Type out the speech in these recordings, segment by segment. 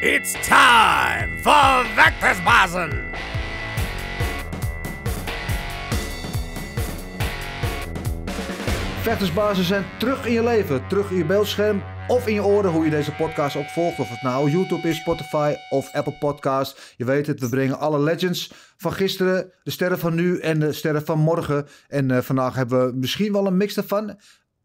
It's time for Vectorsbazen! Vectorsbazen zijn terug in je leven, terug in je beeldscherm of in je oren hoe je deze podcast ook volgt. Of het nou YouTube is, Spotify of Apple Podcast. Je weet het, we brengen alle legends van gisteren, de sterren van nu en de sterren van morgen. En eh, vandaag hebben we misschien wel een mix ervan.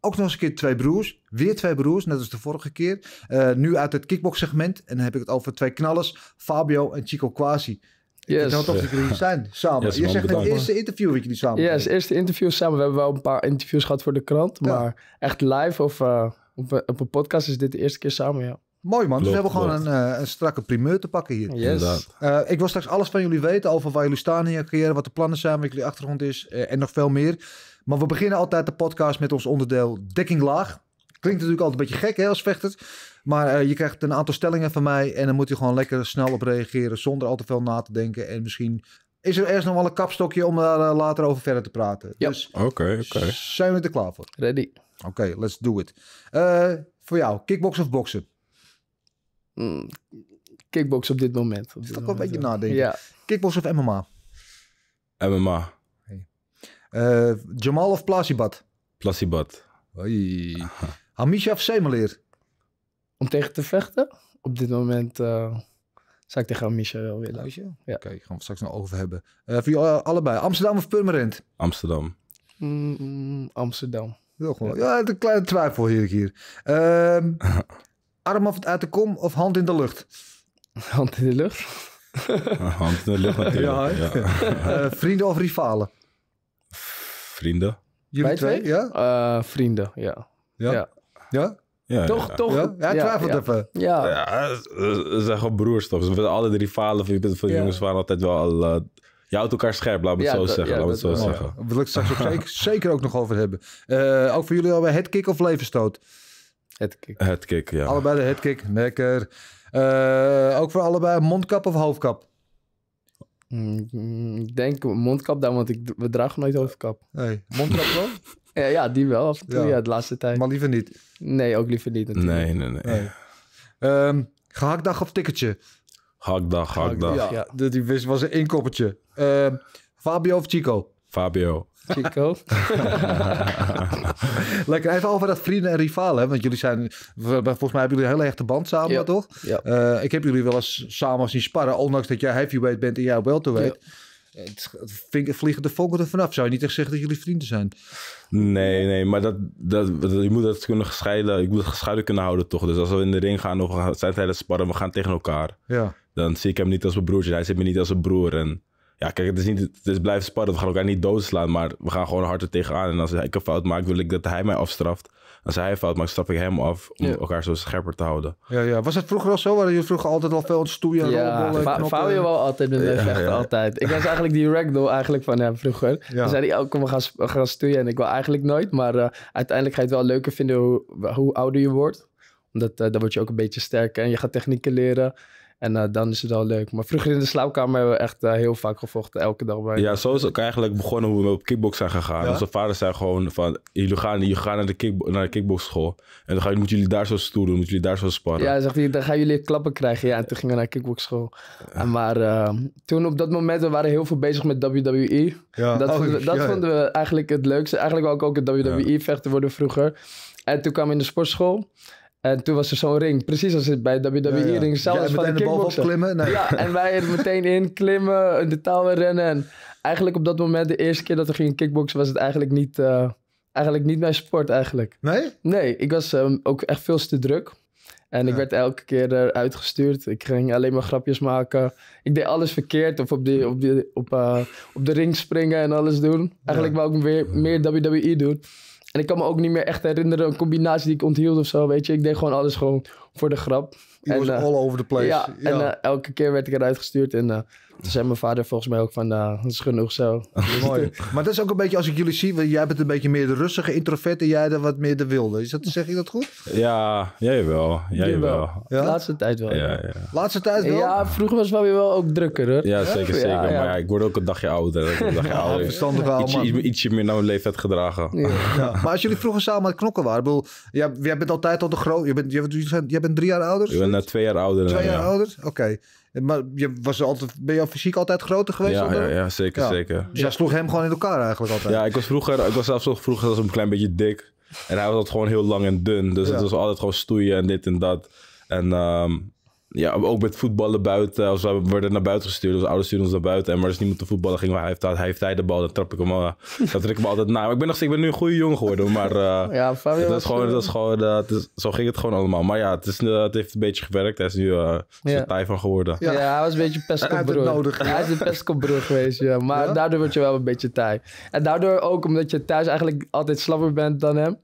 Ook nog eens een keer twee broers. Weer twee broers, net als de vorige keer. Eh, nu uit het kickbox-segment. En dan heb ik het over twee knallers: Fabio en Chico Quasi. Yes. Ik denk dat jullie zijn, samen. je zegt het eerste interview dat jullie samen Ja, het eerste interview samen. We hebben wel een paar interviews gehad voor de krant. Maar echt live of eh, eh, op, een, podcast is dit de eerste keer samen, ja. Mooi man, dus we hebben gewoon een, strakke primeur te pakken hier. Yes. ik wil straks alles van jullie weten over waar jullie staan in je carrière, wat de plannen zijn, wat jullie achtergrond is en nog veel meer. Maar we beginnen altijd de podcast met ons onderdeel dekking laag. Klinkt natuurlijk altijd een beetje gek hè, als vechter. Maar eh, je krijgt een aantal stellingen van mij. En dan moet je gewoon lekker snel op reageren. Zonder al te veel na te denken. En misschien is er ergens nog wel een kapstokje om daar eh, later over verder te praten. Ja. Dus oké, oké. zijn we er klaar voor? Ready. Oké, let's do it. Eh, voor jou, kickbox of boksen? Mm, kickbox op dit moment. Dat dit is toch wel een beetje nadenken. Ja. Kickbox of MMA? MMA. Eh, Jamal of Plasibat? Plasibat. Hoi. Hamisha of Semeleer? Om tegen te vechten? Op dit moment uh, zou ik tegen Hamisha eh, wel willen. Hamisha? Ja. Oké, gaan we straks nog over hebben. Uh, voor jullie allebei, Amsterdam of Purmerend? Amsterdam. Mm, Amsterdam. Ja, een kleine twijfel hier. hier. Uh, arm of uit de kom of hand in de lucht? Hand in de lucht. hand in de lucht natuurlijk. Ja, vrienden of rivalen? Vrienden. Jullie twee? twee? Ja? Eh, vrienden, ja. Ja? Ja? toch, toch. Ja, ja twijfelt even. Ja. ja. Ze zijn gewoon broers toch? Ze alle drie falen van, van de jongens waren altijd wel al... Eh, je houdt elkaar scherp, laat me het zo zeggen. laat me zo zeggen. Wil ik straks zeker, zeker ook nog over hebben. Eh, ook voor jullie alweer headkick of levenstoot? Headkick. Headkick, ja. Allebei de headkick, lekker. ook voor allebei mondkap of hoofdkap? Hmm, hmm, ik denk mondkap dan, want ik we dragen nooit hoofdkap. mondkap wel? ja, ja, die wel af en toe, ja. de laatste tijd. Maar liever niet? Nee, ook liever niet natuurlijk. Nee, nee, nee. nee. Um, gehaktdag of ticketje? Hakdag, hakdag. Ja, ja. dat was een inkoppertje. Ehm, Fabio of Chico? Fabio. Chico. Lekker. Even over dat vrienden en rivalen. Want jullie zijn, volgens mij hebben jullie een hele echte band samen, toch? Eh, ik heb jullie wel eens samen zien sparren. Ondanks dat jij heavyweight bent en jij wel te weet, vliegen de vogels er vanaf. Zou je niet echt zeggen dat jullie vrienden zijn? Nee, nee, maar dat, dat, je moet dat kunnen gescheiden. Ik moet het gescheiden kunnen houden, toch? Dus als we in de ring gaan of we zijn tijdens sparren, we gaan tegen elkaar. Ja. Dan zie ik hem niet als mijn broertje. Hij zit me niet als een broer. En ja, kijk, het is, niet, het is sparren. We gaan elkaar niet doodslaan, maar we gaan gewoon harder tegenaan. En als ik een fout maak, wil ik dat hij mij afstraft. Als hij een fout maakt, straf ik hem af om elkaar zo scherper te houden. Ja, ja. Was het vroeger al zo? Waren jullie vroeger altijd al veel stoeien? Ja, vouw je wel altijd met mij vechten, altijd. Ik was eigenlijk die ragdoll eigenlijk van hem vroeger. Dan zei hij, oh, kom, we gaan, gaan stoeien. En ik wil eigenlijk nooit, maar eh, uiteindelijk ga je het wel leuker vinden hoe, hoe ouder je wordt. Omdat eh, dan word je ook een beetje sterker en je gaat technieken leren. En eh, dan is het wel leuk. Maar vroeger in de slaapkamer hebben we echt eh, heel vaak gevochten, elke dag bij. Ja, zo is ook eigenlijk begonnen hoe we op kickbox zijn gegaan. Onze vader zei gewoon van, jullie gaan, jullie gaan naar, de naar de kickboxschool. En dan gaan, moeten jullie daar zo stoer doen, moeten jullie daar zo spannen. Ja, zegt hij, dan gaan jullie klappen krijgen. Ja, en toen gingen we naar kickboxschool. Maar eh, toen op dat moment, we waren heel veel bezig met WWE. Ja. Dat, oh, vonden, we, dat vonden we eigenlijk het leukste. Eigenlijk wou ik ook een WWE-vechter worden vroeger. En toen kwam ik in de sportschool. En toen was er zo'n ring, precies als het bij WWE-ring zelfs van de klimmen. Ja, en wij er meteen in klimmen, de touw rennen. En eigenlijk op dat moment, de eerste keer dat we gingen kickboxen was het eigenlijk niet, eh, eigenlijk niet mijn sport eigenlijk. Nee? Nee, ik was ehm, ook echt veel te druk. En ik werd elke keer eruit gestuurd. Ik ging alleen maar grapjes maken. Ik deed alles verkeerd. Of op, die, op, op, eh, op de ring springen en alles doen. Eigenlijk wou ik weer meer WWE doen. En ik kan me ook niet meer echt herinneren een combinatie die ik onthield of zo, weet je. Ik deed gewoon alles gewoon voor de grap. It was eh, all over the place. Ja, en eh, elke keer werd ik eruit gestuurd en eh, toen zei mijn vader volgens mij ook van, nou, dat is genoeg zo. Mooi. Maar dat is ook een beetje, als ik jullie zie, jij bent een beetje meer de rustige introvert en jij dan wat meer de wilde. Is dat, zeg ik dat goed? Ja, jij wel. Jij wel. Ja? Laatste tijd wel. Ja, ja. Laatste tijd wel? Ja, vroeger was je wel ook drukker hoor. Ja, zeker, zeker. Maar ja, ik word ook een dagje ouder. Een dagje ouder. Verstandig wel, ietsje, man. ietsje meer naar mijn leeftijd gedragen. Maar als jullie vroeger samen met knokken waren, bedoel, jij, jij bent altijd al de groot. Jij bent, jij, bent, drie jaar ouder? Ik ben net twee jaar ouder. Twee jaar ouder? Oké. Maar je was altijd, ben je fysiek altijd groter geweest? Ja, ja, ja, zeker, zeker. Dus jij sloeg hem gewoon in elkaar eigenlijk altijd? Ja, ik was vroeger, ik was zelfs vroeger was een klein beetje dik. En hij was altijd gewoon heel lang en dun. Dus het was altijd gewoon stoeien en dit en dat. En ehm, ja, ook met voetballen buiten. Als we werden naar buiten gestuurd, onze ouders sturen ons naar buiten. En maar als niemand te voetballen ging, hij heeft, hij heeft de bal, dan trap ik hem al. Eh, dat trek ik hem altijd na. ik ben nog steeds, ik ben nu een goede jongen geworden. Maar eh, ja, eh, dat, is gewoon, dat is gewoon, zo ging het gewoon allemaal. Maar ja, het, is, het heeft een beetje gewerkt. Hij is nu uh, ja. van geworden. Ja. ja. hij was een beetje pestkopbroer. nodig, hij is een pestkopbroer geweest, ja. Maar daardoor word je wel een beetje taai. En daardoor ook, omdat je thuis eigenlijk altijd slapper bent dan hem,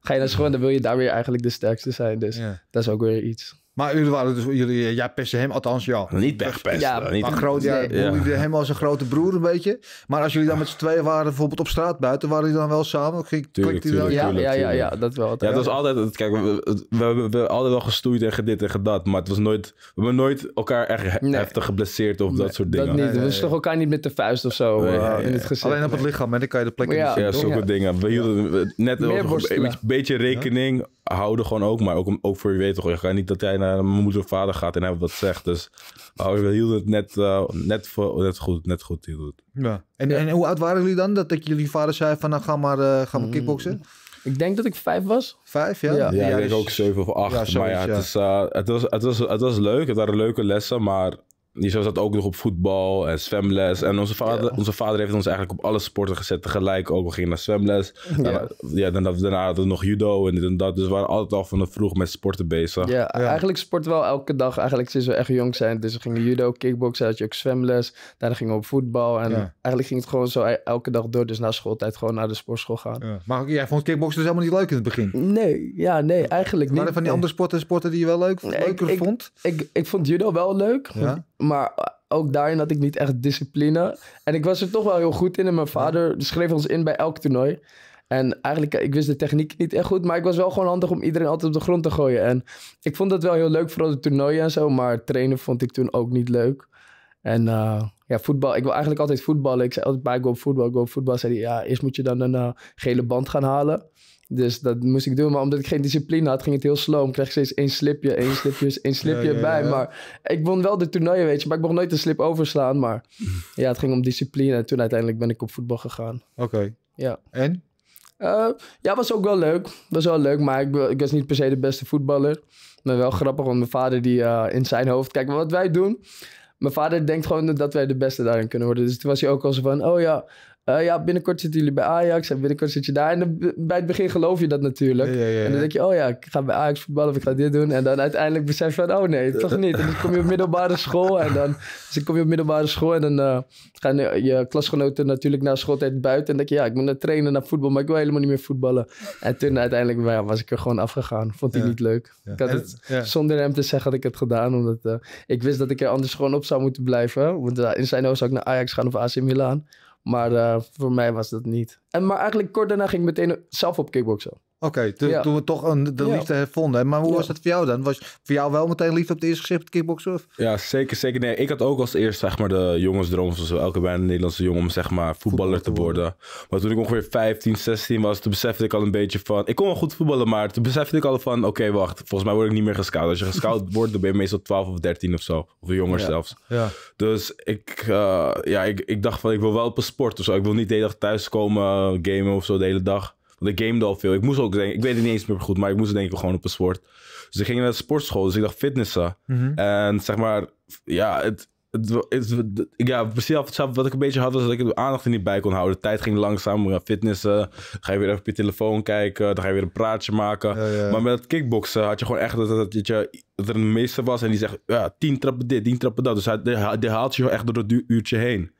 ga je naar school en dan wil je daar weer eigenlijk de sterkste zijn. Dus dat is ook weer iets. Maar jullie waren dus, jullie, eh, jij pesten hem, althans ja. Niet wegpesten. Ja, niet maar groot, ja, jullie hem als een grote broer een beetje. Maar als jullie dan met z'n tweeën waren, bijvoorbeeld op straat buiten, waren jullie dan wel samen? Ging, tuurlijk, tuurlijk, ja, ja, ja, ja, dat wel. Ja, dat was altijd, kijk, we, we, we, altijd wel gestoeid en gedit en gedat. Maar het was nooit, we hebben nooit elkaar echt heftig geblesseerd of dat soort dingen. Dat niet, we sloegen elkaar niet met de vuist of zo eh, in het gezicht. Alleen op het lichaam en dan kan je de plek in Ja, zulke dingen. We hielden net een beetje rekening houden gewoon ook, maar ook, voor je weet toch, je gaat niet dat jij eh, mijn moeder of vader gaat en hij wat zegt. Dus oh, we hielden het net, eh, net, voor, net goed, net goed Ja. En, en hoe oud waren jullie dan? Dat ik jullie vader zei van nou ga maar, eh, ga maar mm. kickboksen? Ik denk dat ik vijf was. Vijf, ja? Ja, ja, ik denk ook zeven of acht. maar ja, het, is, het, was, het, was, het was leuk. Het waren leuke lessen, maar zo zo dat ook nog op voetbal en zwemles. En onze vader, onze vader heeft ons eigenlijk op alle sporten gezet tegelijk. Ook we gingen naar zwemles. Ja. ja, dan, daarna hadden we nog judo en dat. Dus we waren altijd al vanaf vroeg met sporten bezig. Ja, eigenlijk sport wel elke dag. Eigenlijk sinds we echt jong zijn. Dus we gingen judo, kickboxen had je ook zwemles. Daarna gingen we op voetbal. En eigenlijk ging het gewoon zo e- elke dag door. Dus na schooltijd gewoon naar de sportschool gaan. Maar jij vond kickboksen dus helemaal niet leuk in het begin? Nee, ja, nee, eigenlijk niet. Waren van die andere sporten sporten die je wel leuk, leuker vond? Ik, ik, ik, vond judo wel leuk. Ja? Maar ook daarin had ik niet echt discipline. En ik was er toch wel heel goed in. En mijn vader schreef ons in bij elk toernooi. En eigenlijk, ik wist de techniek niet echt goed. Maar ik was wel gewoon handig om iedereen altijd op de grond te gooien. En ik vond dat wel heel leuk, vooral de toernooien en zo. Maar trainen vond ik toen ook niet leuk. En eh, ja, voetbal. Ik wil eigenlijk altijd voetballen. Ik zei altijd bij go voetbal, go voetbal. Zei hij, ja, eerst moet je dan een eh, gele band gaan halen. Dus dat moest ik doen. Maar omdat ik geen discipline had, ging het heel sloom. Ik kreeg steeds één slipje, één slipje, één slipje bij. maar ik won wel de toernooien, weet je. Maar ik mocht nooit een slip overslaan. Maar ja, het ging om discipline. En toen uiteindelijk ben ik op voetbal gegaan. Oké. Ja. En? Eh, ja, was ook wel leuk. Was wel leuk, maar ik, ik, was niet per se de beste voetballer. Maar wel grappig, want mijn vader die eh, in zijn hoofd... Kijk, wat wij doen... Mijn vader denkt gewoon dat wij de beste daarin kunnen worden. Dus toen was hij ook al zo van... Oh ja, eh, ja, binnenkort zitten jullie bij Ajax en binnenkort zit je daar. En bij het begin geloof je dat natuurlijk. En dan denk je, oh ja, ik ga bij Ajax voetballen of ik ga dit doen. En dan uiteindelijk besef je van, oh nee, toch niet. En dan kom je op middelbare school. En dan, dus kom je op middelbare school en dan uh, gaan je, klasgenoten natuurlijk naar schooltijd buiten. En dan denk je, ja, ik moet naar trainen, naar voetbal, maar ik wil helemaal niet meer voetballen. En toen uiteindelijk was ik er gewoon afgegaan. Vond hij niet leuk. Ik had het, Zonder hem te zeggen had ik het gedaan. Omdat eh, ik wist dat ik er anders gewoon op zou moeten blijven. Want in zijn hoofd zou ik naar Ajax gaan of AC Milan. Maar eh, voor mij was dat niet. En, maar eigenlijk kort daarna ging ik meteen zelf op kickboksen. Oké, toen we toch een, de liefde vonden. Maar hoe was dat voor jou dan? Was voor jou wel meteen liefde op de eerste gezicht, kickboksen? Of? Ja, zeker, zeker. Nee, ik had ook als eerst zeg maar, de jongensdroom, zoals elke bijna Nederlandse jongen, om zeg maar, voetballer, te worden. Maar toen ik ongeveer 15, 16 was, toen besefte ik al een beetje van... Ik kon wel goed voetballen, maar toen besefte ik al van... Oké, wacht, volgens mij word ik niet meer gescout. Als je gescout wordt, dan ben je meestal 12 of 13 of zo. Of jonger zelfs. Dus ik, eh, ja, ik, ik dacht van, ik wil wel op een sport of Ik wil niet de hele dag thuiskomen, gamen of zo de hele dag de game gamede al veel. Ik moest ook denken, ik weet het niet eens meer goed, maar ik moest denken gewoon op een sport. Dus ik ging naar de sportschool, dus ik dacht fitnessen. Mhm. En zeg maar, ja, het, het, het, ja, precies hetzelfde wat ik een beetje had, was dat ik de aandacht er niet bij kon houden. De tijd ging langzaam, maar fitnessen, ga je weer even op je telefoon kijken, dan ga je weer een praatje maken. Maar met het kickboksen had je gewoon echt dat, dat, je, dat er een meester was en die zegt, ja, tien trappen dit, tien trappen dat. Dus hij haalt je echt door het uurtje heen.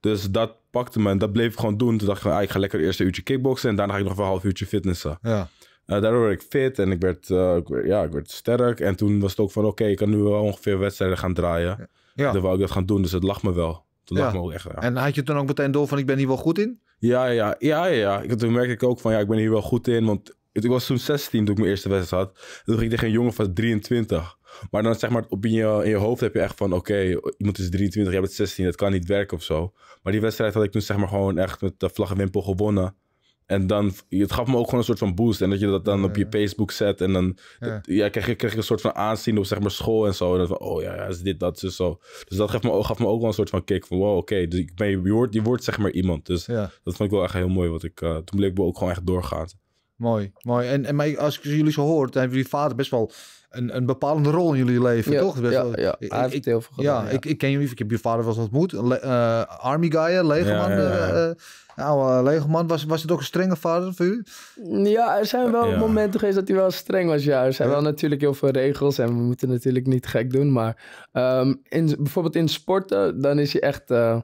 Dus dat pakte me en dat bleef ik gewoon doen. Toen dacht ik, van, ah, ik ga lekker eerst een uurtje kickboksen en daarna ga ik nog een half uurtje fitnessen. Ja. Eh, daardoor werd ik fit en eh, ik werd, ja, ik werd sterk. En toen was het ook van, oké, ik kan nu wel ongeveer wedstrijden gaan draaien. Ja. Dan wou ik dat gaan doen, dus het lag me wel. Toen lag me ook echt, En had je toen ook meteen door van, ik ben hier wel goed in? Ja, ja, ja, ja. ja. Toen merkte ik ook van, ja, ik ben hier wel goed in. Want ik was toen 16 toen ik mijn eerste wedstrijd had. toen ging ik tegen een jongen van 23. Maar dan zeg maar in je, in je hoofd heb je echt van... oké, iemand is 23, jij bent 16, dat kan niet werken of zo. Maar die wedstrijd had ik toen zeg maar gewoon echt met de vlaggenwimpel gewonnen. En dan, het gaf me ook gewoon een soort van boost. En dat je dat dan op je Facebook zet. En dan ja. ja kreeg, ik, kreeg ik een soort van aanzien op zeg maar school en zo. En dan oh ja, ja is dit, dat, is zo. Dus dat gaf me, gaf me ook wel een soort van kick. Van wow, oké, dus ik ben, je, wordt, je wordt zeg maar iemand. Dus dat vond ik wel echt heel mooi. Wat ik, eh, toen bleek me ook gewoon echt doorgaan. Mooi, mooi. En, en maar als ik jullie zo hoor, dan hebben jullie vader best wel een, een bepalende rol in jullie leven, toch? ja, ja. Ik, heel veel Ja, Ik, ik ken jullie, ik heb je vader wel eens ontmoet. Le eh, Army guy, legerman. Eh, eh, nou, eh, legerman. Was, was het ook een strenge vader voor u? Ja, er zijn wel momenten geweest dat hij wel streng was. Ja, er zijn wel natuurlijk heel veel regels en we moeten natuurlijk niet gek doen. Maar ehm, in, bijvoorbeeld in sporten, dan is hij echt... Eh,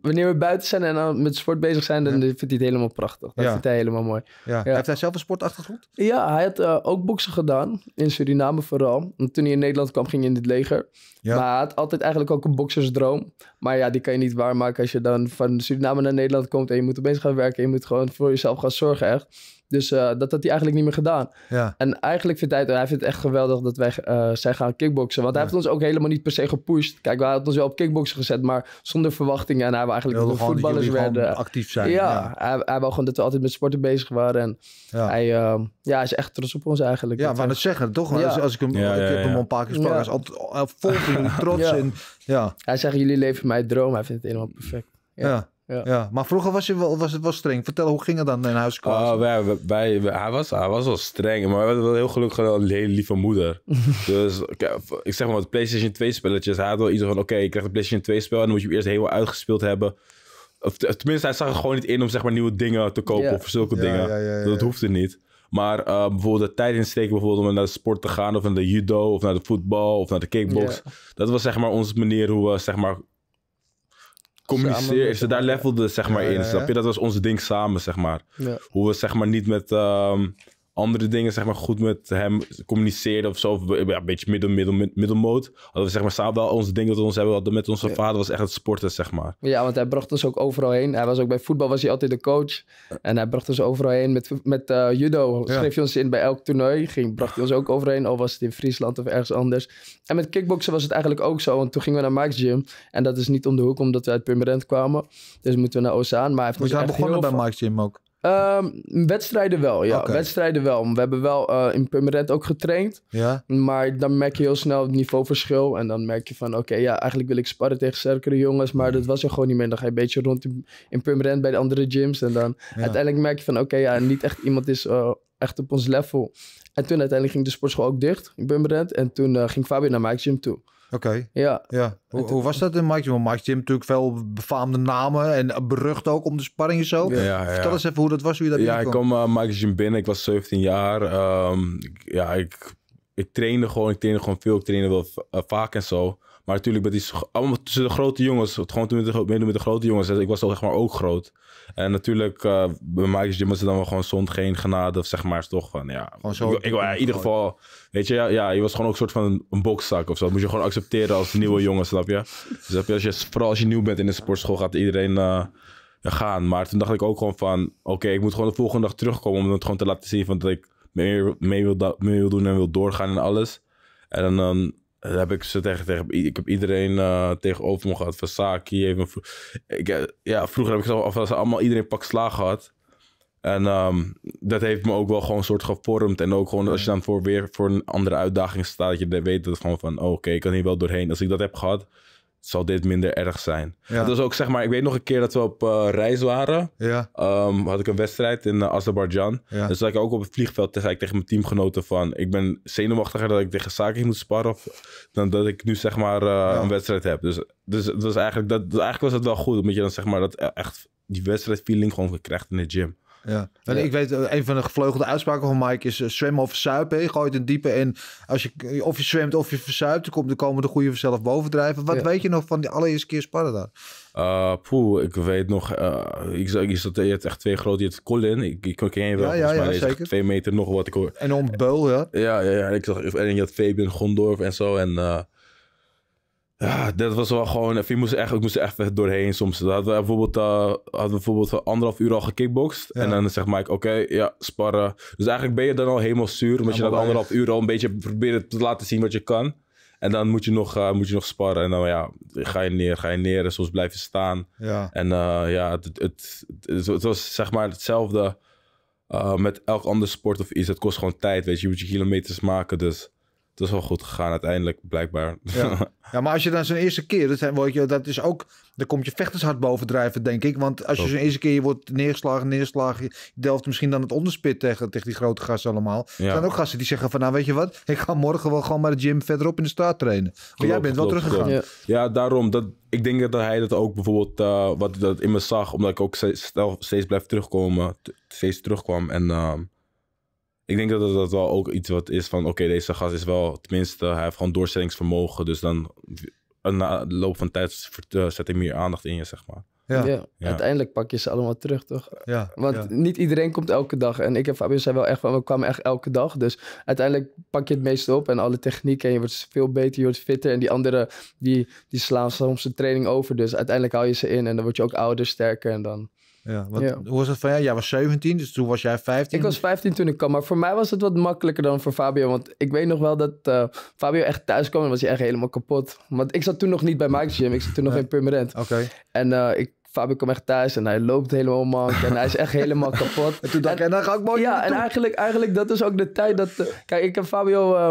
wanneer we buiten zijn en dan met sport bezig zijn, dan vindt hij het helemaal prachtig. Dat vindt hij helemaal mooi. Heeft hij zelf een sportachtergrond? Ja, hij had eh, ook boksen gedaan. In Suriname vooral. toen hij in Nederland kwam, ging hij in het leger. Maar hij had altijd eigenlijk ook een boksersdroom. Maar ja, die kan je niet waarmaken als je dan van Suriname naar Nederland komt en je moet opeens gaan werken. je moet gewoon voor jezelf gaan zorgen, echt. Dus uh, dat had hij eigenlijk niet meer gedaan. Ja. En eigenlijk vindt hij, hij vindt het echt geweldig dat wij uh, zijn gaan kickboksen. Want hij heeft ons ook helemaal niet per se gepusht. Kijk, wij hadden ons wel op kickboksen gezet, maar zonder verwachtingen. En hij wou eigenlijk dat we voetballers werden. actief zijn. Ja, Hij, hij wou gewoon dat we altijd met sporten bezig waren. En hij, ehm, ja, hij is echt trots op ons eigenlijk. Ja, maar dat zeggen toch? Als, als, ik hem, ik heb hem een paar keer gesproken. Hij is altijd eh, vol trots. ja. Hij zegt, jullie leven mijn droom. Hij vindt het helemaal perfect. ja. Ja. ja. maar vroeger was je wel, was het wel streng. Vertel, hoe ging het dan in huis Oh, wij, wij, hij, was, hij was wel streng, maar we hadden wel heel gelukkig een hele lieve moeder. dus eh, ik zeg maar, het PlayStation 2 spelletjes, hij had wel iets van, oké, je krijgt een PlayStation 2 spel en dan moet je hem eerst helemaal uitgespeeld hebben. Of, tenminste, hij zag er gewoon niet in om zeg maar nieuwe dingen te kopen of zulke dingen. Ja, dat hoefde niet. Maar eh, bijvoorbeeld de tijd insteken bijvoorbeeld om naar de sport te gaan, of naar de judo, of naar de voetbal, of naar de kickbox. Dat was zeg maar onze manier hoe we zeg maar, communiceren. Ze daar levelden zeg maar in, snap je? Dat was ons ding samen, zeg maar. Hoe we zeg maar niet met... Um, andere dingen zeg maar, goed met hem communiceerden of zo. ja, een beetje middel, middel, middelmoot. Hadden we zeg maar, samen wel onze dingen dat we ons hebben. Hadden met onze vader was echt het sporten, zeg maar. Ja, want hij bracht ons ook overal heen. Hij was ook bij voetbal was hij altijd de coach. En hij bracht ons overal heen. Met, met eh, judo schreef hij ons in bij elk toernooi. Ging, bracht hij ons ook overheen. Al was het in Friesland of ergens anders. En met kickboksen was het eigenlijk ook zo. Want toen gingen we naar Max Gym. En dat is niet om de hoek, omdat we uit Purmerend kwamen. Dus moeten we naar Ozaan. Maar hij heeft begonnen bij Max Gym ook? Ehm, wedstrijden wel, ja. Wedstrijden wel. We hebben wel eh, in Purmerend ook getraind. Ja. Maar dan merk je heel snel het niveauverschil. En dan merk je van, oké, ja, eigenlijk wil ik sparren tegen sterkere jongens. Maar dat was er gewoon niet meer. Dan ga je een beetje rond in, in bij de andere gyms. En dan uiteindelijk merk je van, oké, ja, niet echt iemand is eh, echt op ons level. En toen uiteindelijk ging de sportschool ook dicht in Purmerend. En toen eh, ging Fabio naar mijn gym toe. Oké. Ja. ja. Hoe, was dat in Mike Jim? Want Mike Jim natuurlijk veel befaamde namen en berucht ook om de sparring en zo. Ja, ja, Vertel eens even hoe dat was, hoe je daar Ja, ik kwam uh, eh, Mike Jim binnen. Ik was 17 jaar. Ehm, ja, ik, ik trainde gewoon. Ik trainde gewoon veel. Ik trainde wel eh, vaak en zo. Maar natuurlijk, met die, allemaal tussen de grote jongens. Gewoon toen met de, met de grote jongens. Ik was al zeg maar ook groot. En natuurlijk, uh, bij Mike's Gym was het dan wel gewoon zond, geen genade. Of zeg maar, is toch van ja. Ik, in ieder geval, weet je, ja, ja, je was gewoon ook een soort van een, bokszak of zo. Dat moet je gewoon accepteren als nieuwe jongen, snap je? Dus als je, vooral als je nieuw bent in de sportschool, gaat iedereen. Eh, gaan. Maar toen dacht ik ook gewoon van... oké, ik moet gewoon de volgende dag terugkomen... om het gewoon te laten zien van dat ik meer mee wil, wil doen en wil doorgaan en alles. En dan, daar heb ik ze tegen, tegen ik heb iedereen uh, tegenover me gehad. van even. Ik, eh, ja, vroeger heb ik zo, of, allemaal iedereen pak slaag gehad. En ehm, dat heeft me ook wel gewoon soort gevormd. En ook gewoon als je dan voor weer voor een andere uitdaging staat, dat je weet dat gewoon van oh, oké, ik kan hier wel doorheen. Als ik dat heb gehad, zal dit minder erg zijn. Dat was ook, zeg maar, ik weet nog een keer dat we op eh, reis waren. Ja. Ehm, had ik een wedstrijd in uh, Azerbeidzjan. Dus dat ik ook op het vliegveld tegen, tegen mijn teamgenoten van... ik ben zenuwachtiger dat ik tegen zaken moet sparren... dan dat ik nu, zeg maar, eh, een wedstrijd heb. Dus, dus was eigenlijk, dat, eigenlijk was het wel goed. Omdat je dan, zeg maar, dat e-, echt die wedstrijdfeeling gewoon krijgt in de gym. Ja. En ik weet, eh, een van de gevleugelde uitspraken van Mike is: uh, eh, zwemmen of zuipen Je gooit een diepe en als je, eh, of je zwemt of je verzuipt, dan komen de, goede vanzelf bovendrijven. Wat weet je nog van die allereerste keer sparren daar? Uh, ik weet nog, ik, ik zat, je hebt echt twee grote, je hebt Colin, ik, ik geen je wel, twee meter nog wat ik hoor. En om Beul, ja? Ja, ja, ik zag, en je had Fabian Gondorf en zo en... Ja, dat was wel gewoon even, ik moest, echt, ik moest er doorheen soms. Eh, hadden we bijvoorbeeld, uh, hadden we bijvoorbeeld anderhalf uur al gekickboxd. En dan zeg maar ik, oké, ja, sparren. Dus eigenlijk ben je dan al helemaal zuur, omdat je dat anderhalf uur al een beetje probeert te laten zien wat je kan. En dan moet je nog, eh, moet je nog sparren. En dan ja, ga je neer, ga je neer. En soms blijf je staan. Ja. En eh, ja, het, het, het, was zeg maar hetzelfde met elk ander sport of iets. Het kost gewoon tijd, weet je. Je moet je kilometers maken, dus het is wel goed gegaan uiteindelijk, blijkbaar. Ja, ja maar als je dan zo'n eerste keer, dat, zijn, je, dat is ook, dan komt je vechtershart bovendrijven, denk ik. Want als je zo'n eerste keer wordt neergeslagen, neergeslagen, delft misschien dan het onderspit tegen, tegen die grote gasten allemaal. Ja. Er zijn ook gasten die zeggen van, nou weet je wat, ik ga morgen wel gewoon maar de gym verderop in de straat trainen. Maar jij bent wel teruggegaan. Ja. ja. daarom. Dat, ik denk dat hij dat ook bijvoorbeeld, eh, wat dat in me zag, omdat ik ook steeds, steeds blijf terugkomen, steeds terugkwam en... Uh, ik denk dat dat, wel ook iets wat is van, oké, deze gast is wel, tenminste, hij heeft gewoon doorzettingsvermogen. Dus dan, na de loop van tijd, eh, zet hij meer aandacht in je, zeg maar. Ja. Uiteindelijk pak je ze allemaal terug, toch? Ja, Want niet iedereen komt elke dag. En ik en Fabio zijn wel echt van, we kwamen echt elke dag. Dus uiteindelijk pak je het meeste op en alle technieken En je wordt veel beter, je wordt fitter. En die anderen, die, die slaan soms de training over. Dus uiteindelijk haal je ze in. En dan word je ook ouder, sterker. En dan ja, wat, Hoe was het van jou? Jij was 17, dus toen was jij 15? Ik was 15 toen ik kwam, maar voor mij was het wat makkelijker dan voor Fabio. Want ik weet nog wel dat eh, Fabio echt thuis kwam en was hij echt helemaal kapot. Want ik zat toen nog niet bij Mike's Gym, ik zat toen nog in Permanent. En eh, ik Fabio komt echt thuis en hij loopt helemaal mank en hij is echt helemaal kapot. En toen dacht ik, en dan nou, ga ik maar Ja, en eigenlijk, eigenlijk dat is ook de tijd dat... Eh, kijk, ik en Fabio eh,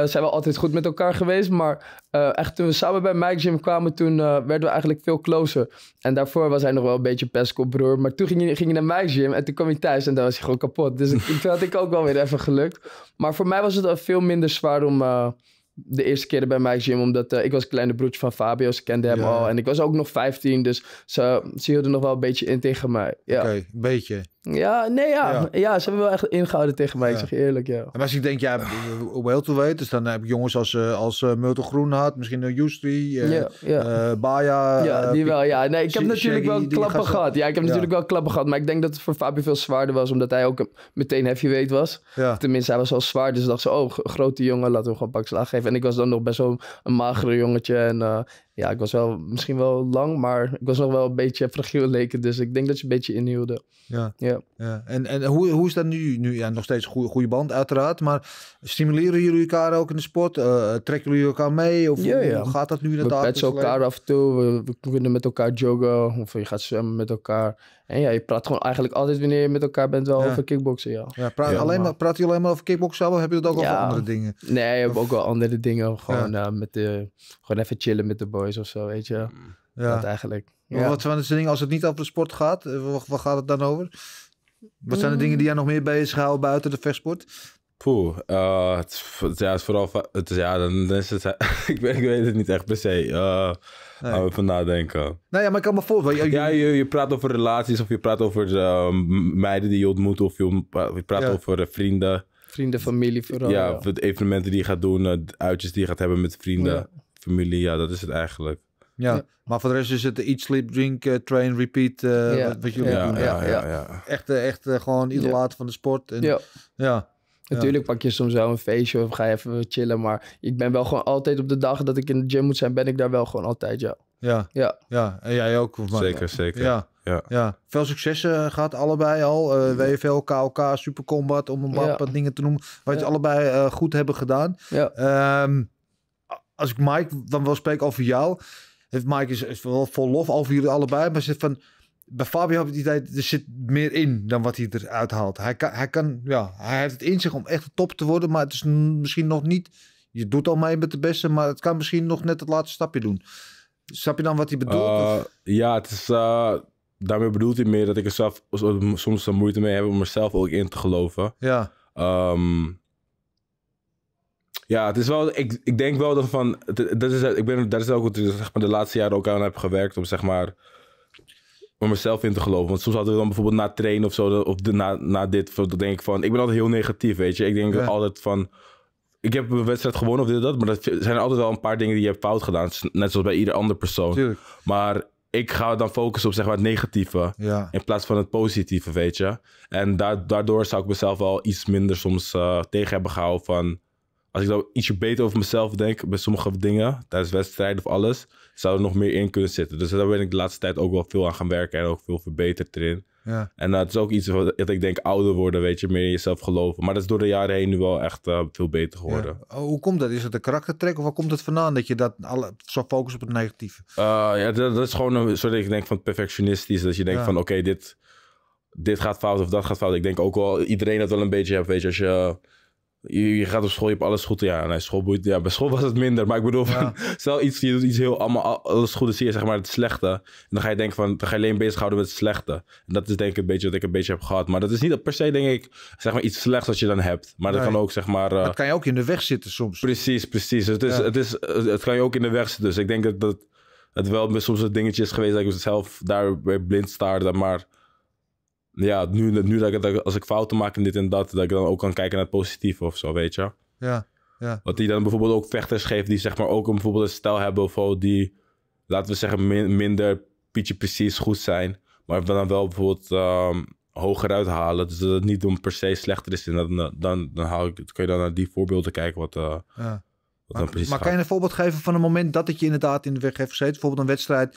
eh, zijn wel altijd goed met elkaar geweest, maar echt toen we samen bij Mike Gym kwamen, toen werden we eigenlijk veel closer. En daarvoor was hij nog wel een beetje pesco-broer, maar toen ging hij, ging hij naar Mike Gym en toen kwam hij thuis en dan was hij gewoon kapot. Dus dat toen had ik ook wel weer even gelukt. Maar voor mij was het al veel minder zwaar om de eerste keer bij mij gym, omdat eh, ik was kleine broertje van Fabio, ze kende hem al. En ik was ook nog 15, dus ze, ze hielden nog wel een beetje in tegen mij. Ja. Oké, een beetje. Ja, nee, ja. ja. ze hebben wel echt ingehouden tegen mij, ik zeg je eerlijk, ja. En als ik denk, ja, wel te weten, dus dan heb ik jongens als, eh, als uh, Myrtle had, misschien een eh, justy uh, ja, Ja, die wel, ja. Nee, ik heb natuurlijk wel klappen gehad. Ja, ik heb natuurlijk wel klappen gehad, maar ik denk dat het voor Fabio veel zwaarder was, omdat hij ook meteen heavyweight was. Tenminste, hij was al zwaar, dus dacht ze, oh, grote jongen, laten we gewoon pak slaag geven. En ik was dan nog best wel een magere jongetje en ja, ik was wel misschien wel lang, maar ik was nog wel een beetje fragiel leken. Dus ik denk dat je een beetje inhielde. Ja. ja. ja. En, en hoe, hoe is dat nu? nu ja, nog steeds een goede, goede band, uiteraard. Maar stimuleren jullie elkaar ook in de sport? Eh, trekken jullie elkaar mee? Of hoe gaat dat nu inderdaad? We elkaar af en toe. we, kunnen met elkaar joggen. Of je gaat zwemmen met elkaar. En ja, je praat gewoon eigenlijk altijd wanneer je met elkaar bent wel over kickboksen, ja. ja, praat, alleen maar. praat je alleen maar over kickboksen of heb je het ook over andere dingen? Nee, je hebt ook wel andere dingen. Gewoon, eh, met de, gewoon even chillen met de boys of zo, weet je. Mm. Ja. eigenlijk. Wat zijn de dingen, als het niet over de sport gaat, eh, waar gaat het dan over? Wat zijn de mm. dingen die jij nog meer bezighouden buiten de vechtsport? Poeh, uh, het, is, ja, het is vooral. Het ja, dan is het. ik, weet, het niet echt per se. Uh, Gaan we even nadenken. Nou ja, maar ik kan me voorstellen. Ja, je, je praat over relaties of je praat over ehm, meiden die je ontmoet of je, praat over eh, vrienden. Vrienden, familie vooral. Ja, ja. evenementen die je gaat doen, uitjes die je gaat hebben met vrienden, familie. Ja, dat is het eigenlijk. Ja. maar voor de rest is het eat, sleep, drink, eh, train, repeat. ja. wat, jullie ja, doen. Ja, ja, Echt, echt gewoon ieder laten van de sport. En, ja. Natuurlijk pak je soms wel een feestje of ga je even chillen. Maar ik ben wel gewoon altijd op de dag dat ik in de gym moet zijn, ben ik daar wel gewoon altijd, ja. Ja, ja. ja. en jij ook. zeker, zeker. Ja. Ja. ja. Veel succes uh, gehad allebei al. Eh, WVL, WFL, Super Combat, om een paar, dingen te noemen. Wat je allebei eh, goed hebben gedaan. Ja. Ehm, als ik Mike dan wel spreek over jou. Heeft Mike is, wel vol lof over jullie allebei. Maar zit van bij Fabio heb ik die tijd, er zit meer in dan wat hij eruit haalt. Hij kan, hij kan, ja, hij heeft het in zich om echt top te worden, maar het is misschien nog niet. Je doet al mee met de beste, maar het kan misschien nog net het laatste stapje doen. Snap je dan wat hij bedoelt? Eh, ja, het is, eh, daarmee bedoelt hij meer dat ik er zelf eh, soms moeite mee heb om mezelf ook in te geloven. Ja. Ehm, ja, het is wel, ik, ik denk wel dat van, dat is, ik ben, daar is ook wat zeg maar, de laatste jaren ook aan heb gewerkt om zeg maar om mezelf in te geloven. Want soms hadden we dan bijvoorbeeld na trainen of zo, of de, na, na dit, dan denk ik van, ik ben altijd heel negatief, weet je. Ik denk altijd van, ik heb een wedstrijd gewonnen of dit dat, maar dat zijn altijd wel een paar dingen die je hebt fout gedaan. Net zoals bij ieder ander persoon. Maar ik ga dan focussen op zeg maar, het negatieve in plaats van het positieve, weet je. En daardoor zou ik mezelf wel iets minder soms eh, tegen hebben gehouden van... Als ik dan ietsje beter over mezelf denk bij sommige dingen, tijdens wedstrijden of alles, zou er nog meer in kunnen zitten. Dus daar ben ik de laatste tijd ook wel veel aan gaan werken en ook veel verbeterd erin. Ja. En dat eh, is ook iets wat, ik denk ouder worden, weet je, meer in jezelf geloven. Maar dat is door de jaren heen nu wel echt eh, veel beter geworden. Oh, hoe komt dat? Is het een karaktertrek of waar komt het vandaan dat je dat alle, zo focust op het negatieve? Eh, ja, dat, is gewoon een soort, ik denk van perfectionistisch. Dat je denkt van oké, dit, dit gaat fout of dat gaat fout. Ik denk ook wel, iedereen dat wel een beetje hebt, weet je, als je je, gaat op school, je hebt alles goed. Ja, nee, school boeit, ja, bij school was het minder. Maar ik bedoel, van, stel iets, je doet iets heel allemaal, alles goed, zie je zeg maar het slechte. En dan ga je denken van, dan ga je alleen bezighouden met het slechte. En dat is denk ik een beetje wat ik een beetje heb gehad. Maar dat is niet per se, denk ik, zeg maar iets slechts wat je dan hebt. Maar dat kan ook, zeg maar... Eh, dat kan je ook in de weg zitten soms. Precies, precies. Het, is, het, is, het kan je ook in de weg zitten. Dus ik denk dat, dat het wel soms een dingetje is geweest dat ik zelf daarbij blind staarde. Maar ja, nu, nu dat dat, als ik fouten maak in dit en dat, dat ik dan ook kan kijken naar het positieve of zo, weet je. Ja, ja. Wat die dan bijvoorbeeld ook vechters geeft die zeg maar ook een, bijvoorbeeld een stijl hebben of die, laten we zeggen, minder pietje precies goed zijn. Maar dan wel bijvoorbeeld ehm, hoger uithalen. Dus dat het niet om per se slechter is. En dan, dan, dan, haal ik, kun je dan naar die voorbeelden kijken wat, uh, ja. maar, maar kan je een voorbeeld geven van een moment dat het je inderdaad in de weg heeft gezeten? Bijvoorbeeld een wedstrijd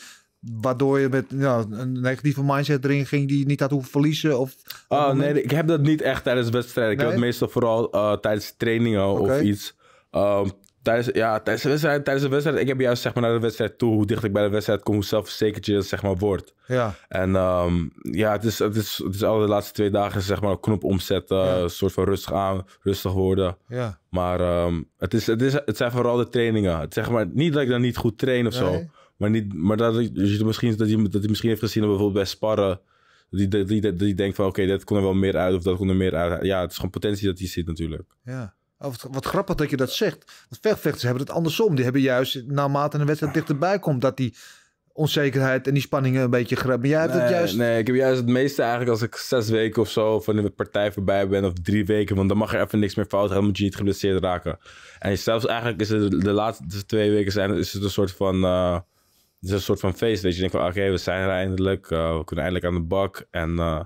Waardoor je met ja, een negatieve mindset erin ging die je niet had hoeven verliezen? Of, oh, nee, ik heb dat niet echt tijdens wedstrijden. Ik heb het meestal vooral uh, tijdens trainingen of iets. Ehm, tijdens, ja, tijdens, de wedstrijd, tijdens de wedstrijd, ik heb juist zeg maar, naar de wedstrijd toe, hoe dicht ik bij de wedstrijd kom, hoe zelfverzekerd je zeg maar, wordt. Ja. En ehm, ja, het is, het, is, het is al de laatste twee dagen zeg maar, knop omzetten, een soort van rustig aan, rustig worden. Ja. Maar ehm, het, is, het, is, het zijn vooral de trainingen. Het, zeg maar, niet dat ik dan niet goed train of zo. Maar, niet, maar dat, je misschien, dat, hij, dat hij misschien heeft gezien bijvoorbeeld bij sparren. Die, die, die, die denkt van oké, dat kon er wel meer uit of dat kon er meer uit. Ja, het is gewoon potentie dat hij zit natuurlijk. Ja. Of oh, wat grappig dat je dat zegt. Want vechtvechters hebben het andersom. Die hebben juist naarmate een wedstrijd dichterbij komt dat die onzekerheid en die spanningen een beetje grap. jij nee, juist... Nee, ik heb juist het meeste eigenlijk als ik zes weken of zo van de partij voorbij ben of drie weken. Want dan mag er even niks meer fout. gaan, moet je niet geblesseerd raken. En zelfs eigenlijk is het de laatste twee weken zijn, is het een soort van... Eh, het is een soort van feest, weet je. Je denkt van, oké, we zijn er eindelijk. Uh, we kunnen eindelijk aan de bak. En eh,